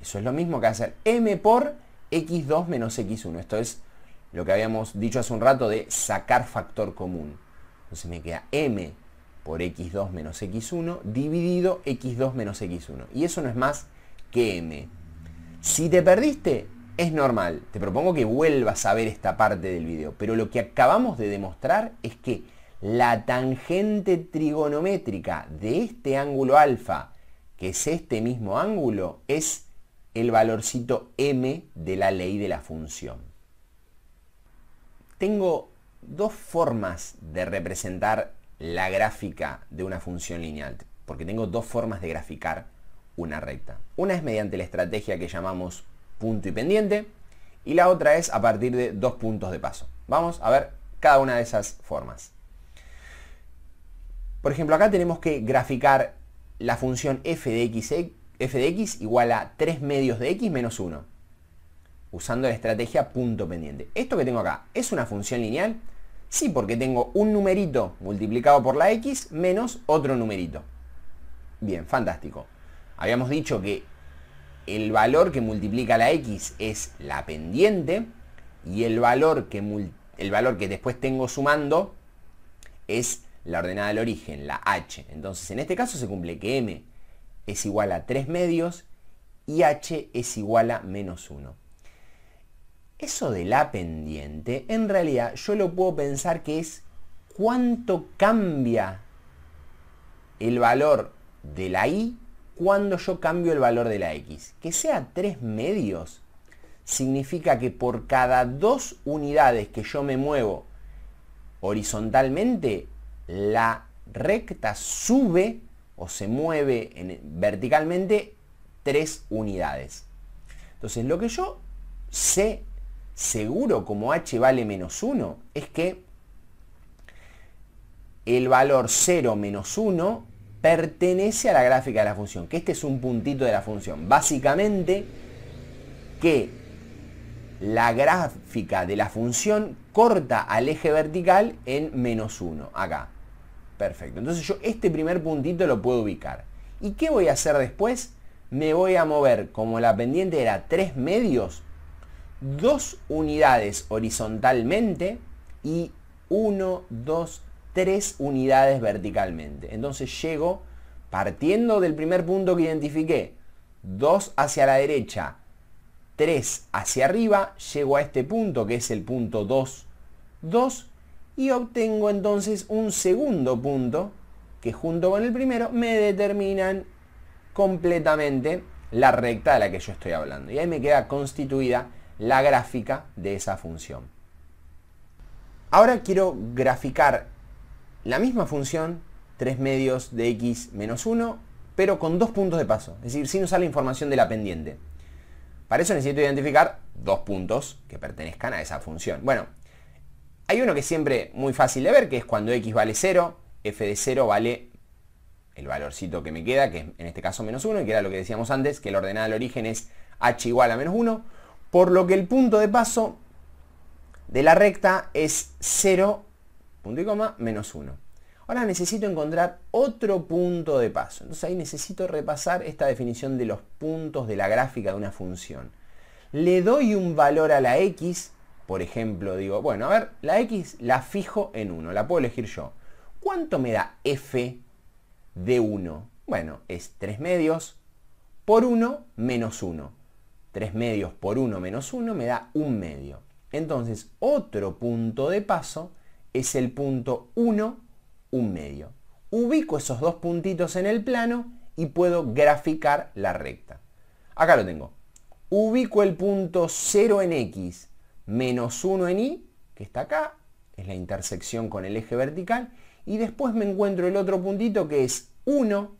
Eso es lo mismo que hacer m por x2 menos x1. Esto es lo que habíamos dicho hace un rato de sacar factor común. Entonces me queda m por x2 menos x1 dividido x2 menos x1. Y eso no es más que m. Si te perdiste, es normal. Te propongo que vuelvas a ver esta parte del video. Pero lo que acabamos de demostrar es que la tangente trigonométrica de este ángulo alfa, que es este mismo ángulo, es el valorcito m de la ley de la función tengo dos formas de representar la gráfica de una función lineal, porque tengo dos formas de graficar una recta. Una es mediante la estrategia que llamamos punto y pendiente, y la otra es a partir de dos puntos de paso. Vamos a ver cada una de esas formas. Por ejemplo, acá tenemos que graficar la función f de x, e, igual a 3 medios de x menos 1 usando la estrategia punto pendiente. Esto que tengo acá, ¿es una función lineal? Sí, porque tengo un numerito multiplicado por la x menos otro numerito. Bien, fantástico. Habíamos dicho que el valor que multiplica la x es la pendiente y el valor que, el valor que después tengo sumando es la ordenada del origen, la h. Entonces en este caso se cumple que m es igual a 3 medios y h es igual a menos 1. Eso de la pendiente, en realidad yo lo puedo pensar que es cuánto cambia el valor de la y cuando yo cambio el valor de la x. Que sea tres medios significa que por cada dos unidades que yo me muevo horizontalmente, la recta sube o se mueve en, verticalmente tres unidades. Entonces lo que yo sé seguro como h vale menos 1 es que el valor 0 menos 1 pertenece a la gráfica de la función, que este es un puntito de la función. Básicamente que la gráfica de la función corta al eje vertical en menos 1, acá. Perfecto, entonces yo este primer puntito lo puedo ubicar. ¿Y qué voy a hacer después? Me voy a mover, como la pendiente era 3 medios, dos unidades horizontalmente y 1, 2, 3 unidades verticalmente. Entonces llego partiendo del primer punto que identifiqué, 2 hacia la derecha, 3 hacia arriba, llego a este punto que es el punto 2, 2 y obtengo entonces un segundo punto que junto con el primero me determinan completamente la recta de la que yo estoy hablando. Y ahí me queda constituida la gráfica de esa función. Ahora quiero graficar la misma función 3 medios de x menos 1, pero con dos puntos de paso, es decir, sin usar la información de la pendiente. Para eso necesito identificar dos puntos que pertenezcan a esa función. Bueno, hay uno que es siempre muy fácil de ver, que es cuando x vale 0, f de 0 vale el valorcito que me queda, que es en este caso menos 1, que era lo que decíamos antes, que la ordenada del origen es h igual a menos 1 por lo que el punto de paso de la recta es 0, punto y coma, menos 1. Ahora necesito encontrar otro punto de paso. Entonces ahí necesito repasar esta definición de los puntos de la gráfica de una función. Le doy un valor a la x, por ejemplo, digo, bueno, a ver, la x la fijo en 1, la puedo elegir yo. ¿Cuánto me da f de 1? Bueno, es 3 medios por 1 menos 1. 3 medios por 1 menos 1 me da 1 medio. Entonces, otro punto de paso es el punto 1, 1 medio. Ubico esos dos puntitos en el plano y puedo graficar la recta. Acá lo tengo. Ubico el punto 0 en X, menos 1 en Y, que está acá, es la intersección con el eje vertical, y después me encuentro el otro puntito que es 1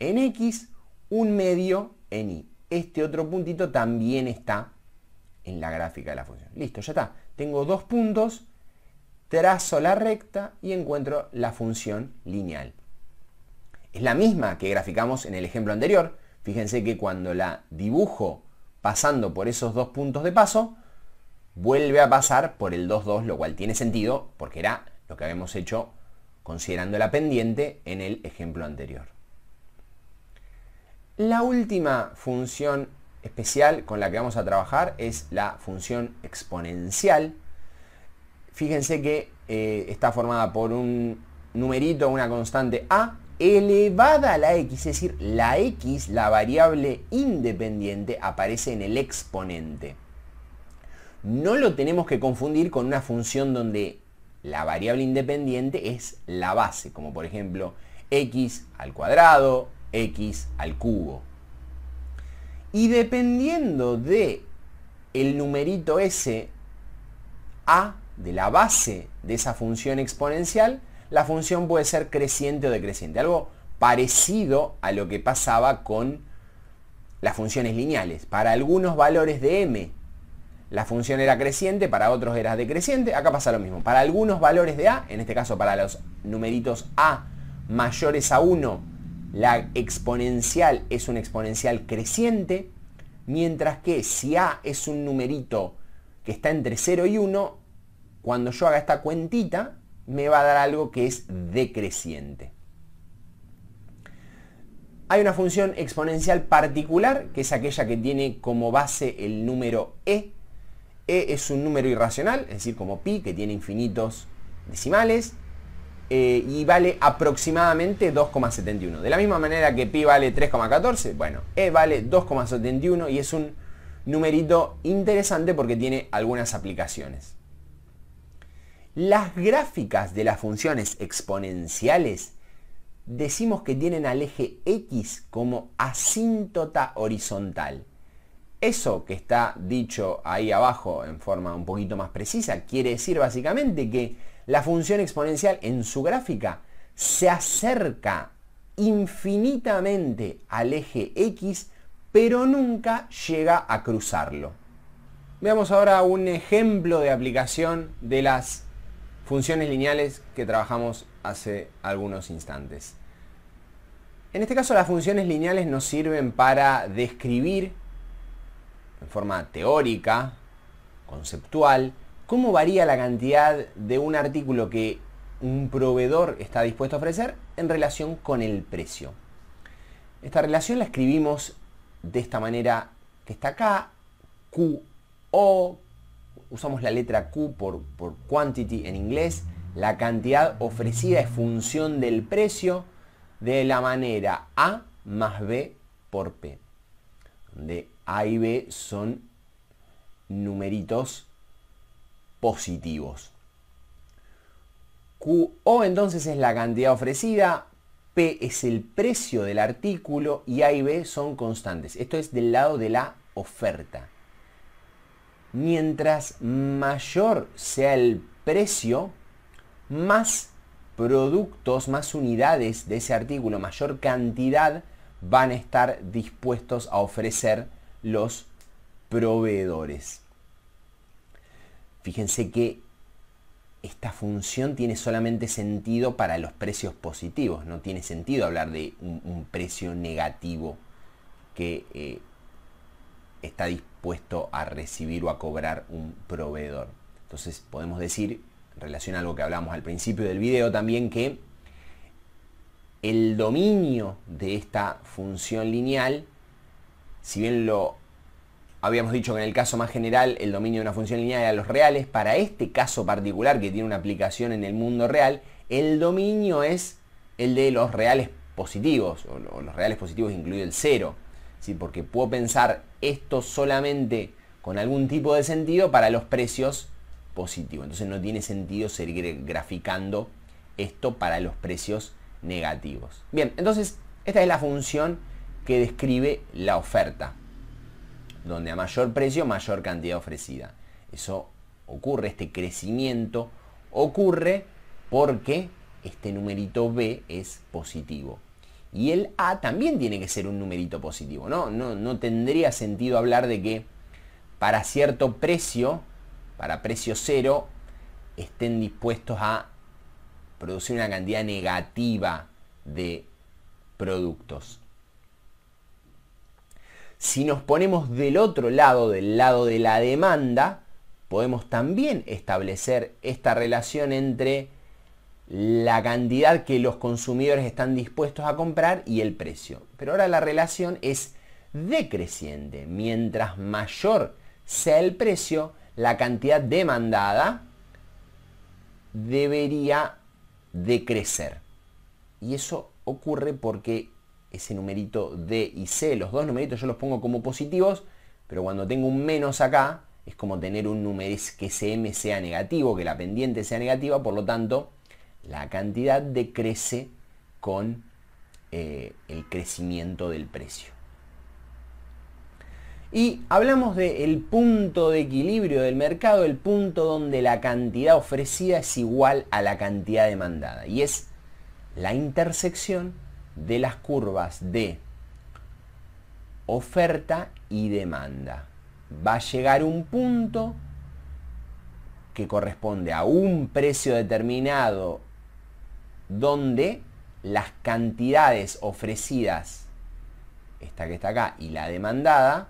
en X, 1 medio en Y este otro puntito también está en la gráfica de la función. Listo, ya está. Tengo dos puntos, trazo la recta y encuentro la función lineal. Es la misma que graficamos en el ejemplo anterior. Fíjense que cuando la dibujo pasando por esos dos puntos de paso, vuelve a pasar por el 2,2, lo cual tiene sentido porque era lo que habíamos hecho considerando la pendiente en el ejemplo anterior. La última función especial con la que vamos a trabajar es la función exponencial. Fíjense que eh, está formada por un numerito, una constante a, elevada a la x, es decir, la x, la variable independiente, aparece en el exponente. No lo tenemos que confundir con una función donde la variable independiente es la base, como por ejemplo x al cuadrado x al cubo. Y dependiendo de el numerito s, a de la base de esa función exponencial, la función puede ser creciente o decreciente. Algo parecido a lo que pasaba con las funciones lineales. Para algunos valores de m, la función era creciente, para otros era decreciente. Acá pasa lo mismo. Para algunos valores de a, en este caso para los numeritos a mayores a 1, la exponencial es un exponencial creciente, mientras que si A es un numerito que está entre 0 y 1, cuando yo haga esta cuentita, me va a dar algo que es decreciente. Hay una función exponencial particular, que es aquella que tiene como base el número e. e es un número irracional, es decir, como pi, que tiene infinitos decimales. Eh, y vale aproximadamente 2,71. De la misma manera que pi vale 3,14, bueno, E vale 2,71 y es un numerito interesante porque tiene algunas aplicaciones. Las gráficas de las funciones exponenciales decimos que tienen al eje X como asíntota horizontal. Eso que está dicho ahí abajo en forma un poquito más precisa quiere decir básicamente que la función exponencial en su gráfica se acerca infinitamente al eje X, pero nunca llega a cruzarlo. Veamos ahora un ejemplo de aplicación de las funciones lineales que trabajamos hace algunos instantes. En este caso las funciones lineales nos sirven para describir en forma teórica, conceptual, ¿Cómo varía la cantidad de un artículo que un proveedor está dispuesto a ofrecer en relación con el precio? Esta relación la escribimos de esta manera que está acá, Q, O, usamos la letra Q por, por quantity en inglés, la cantidad ofrecida es función del precio de la manera A más B por P, donde A y B son numeritos positivos. o entonces es la cantidad ofrecida, P es el precio del artículo y A y B son constantes. Esto es del lado de la oferta. Mientras mayor sea el precio, más productos, más unidades de ese artículo, mayor cantidad van a estar dispuestos a ofrecer los proveedores. Fíjense que esta función tiene solamente sentido para los precios positivos, no tiene sentido hablar de un, precio negativo que eh, está dispuesto a recibir o a cobrar un proveedor. Entonces podemos decir, en relación a algo que hablamos al principio del video también, que el dominio de esta función lineal, si bien lo Habíamos dicho que en el caso más general el dominio de una función lineal era los reales. Para este caso particular que tiene una aplicación en el mundo real, el dominio es el de los reales positivos, o los reales positivos incluye el cero. ¿sí? Porque puedo pensar esto solamente con algún tipo de sentido para los precios positivos. Entonces no tiene sentido seguir graficando esto para los precios negativos. Bien, entonces esta es la función que describe la oferta donde a mayor precio, mayor cantidad ofrecida. Eso ocurre, este crecimiento ocurre porque este numerito B es positivo. Y el A también tiene que ser un numerito positivo, ¿no? tendría sentido hablar de que para cierto precio, para precio cero, estén dispuestos a producir una cantidad negativa de productos. Si nos ponemos del otro lado, del lado de la demanda, podemos también establecer esta relación entre la cantidad que los consumidores están dispuestos a comprar y el precio. Pero ahora la relación es decreciente. Mientras mayor sea el precio, la cantidad demandada debería decrecer. Y eso ocurre porque ese numerito D y C, los dos numeritos yo los pongo como positivos, pero cuando tengo un menos acá, es como tener un número que ese M sea negativo, que la pendiente sea negativa, por lo tanto, la cantidad decrece con eh, el crecimiento del precio. Y hablamos del el punto de equilibrio del mercado, el punto donde la cantidad ofrecida es igual a la cantidad demandada. Y es la intersección de las curvas de oferta y demanda. Va a llegar un punto que corresponde a un precio determinado donde las cantidades ofrecidas, esta que está acá y la demandada,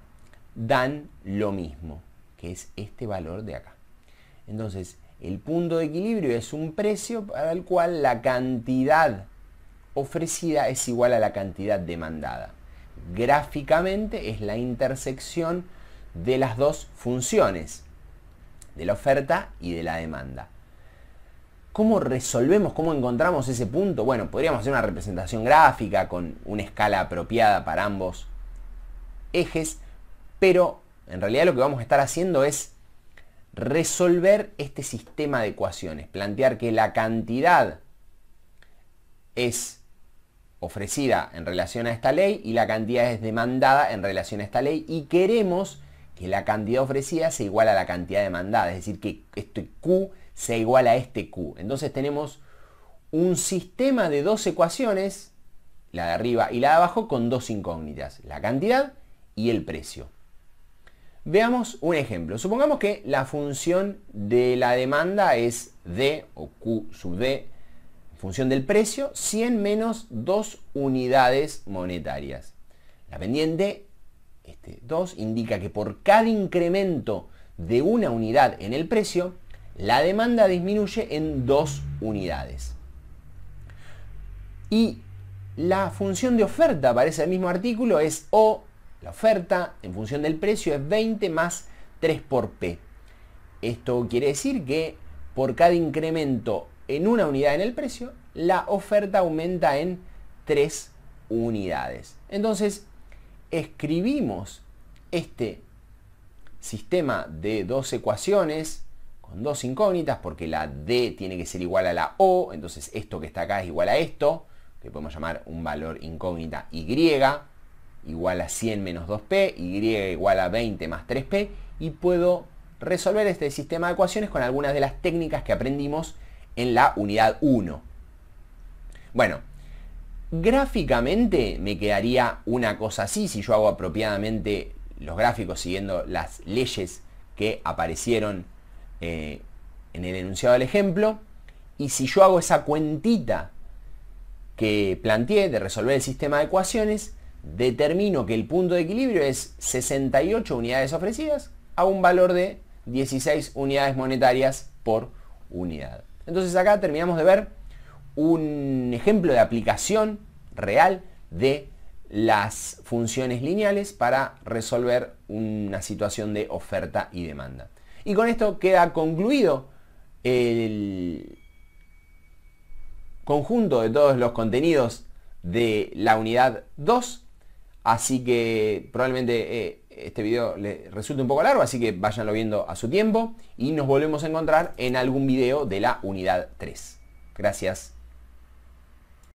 dan lo mismo, que es este valor de acá. Entonces, el punto de equilibrio es un precio para el cual la cantidad ofrecida es igual a la cantidad demandada. Gráficamente es la intersección de las dos funciones, de la oferta y de la demanda. ¿Cómo resolvemos, cómo encontramos ese punto? Bueno, podríamos hacer una representación gráfica con una escala apropiada para ambos ejes, pero en realidad lo que vamos a estar haciendo es resolver este sistema de ecuaciones, plantear que la cantidad es ofrecida en relación a esta ley y la cantidad es demandada en relación a esta ley y queremos que la cantidad ofrecida sea igual a la cantidad demandada, es decir, que este Q sea igual a este Q. Entonces tenemos un sistema de dos ecuaciones, la de arriba y la de abajo, con dos incógnitas, la cantidad y el precio. Veamos un ejemplo. Supongamos que la función de la demanda es D o Q sub D función del precio, 100 menos 2 unidades monetarias. La pendiente, 2, este indica que por cada incremento de una unidad en el precio, la demanda disminuye en 2 unidades. Y la función de oferta para ese mismo artículo es O, la oferta en función del precio es 20 más 3 por P. Esto quiere decir que por cada incremento en una unidad en el precio, la oferta aumenta en tres unidades. Entonces, escribimos este sistema de dos ecuaciones con dos incógnitas, porque la D tiene que ser igual a la O, entonces esto que está acá es igual a esto, que podemos llamar un valor incógnita Y, igual a 100 menos 2P, Y igual a 20 más 3P, y puedo resolver este sistema de ecuaciones con algunas de las técnicas que aprendimos en la unidad 1. Bueno, gráficamente me quedaría una cosa así si yo hago apropiadamente los gráficos siguiendo las leyes que aparecieron eh, en el enunciado del ejemplo. Y si yo hago esa cuentita que planteé de resolver el sistema de ecuaciones, determino que el punto de equilibrio es 68 unidades ofrecidas a un valor de 16 unidades monetarias por unidad. Entonces acá terminamos de ver un ejemplo de aplicación real de las funciones lineales para resolver una situación de oferta y demanda. Y con esto queda concluido el conjunto de todos los contenidos de la unidad 2. Así que probablemente eh, este video le resulta un poco largo, así que váyanlo viendo a su tiempo y nos volvemos a encontrar en algún video de la unidad 3. Gracias.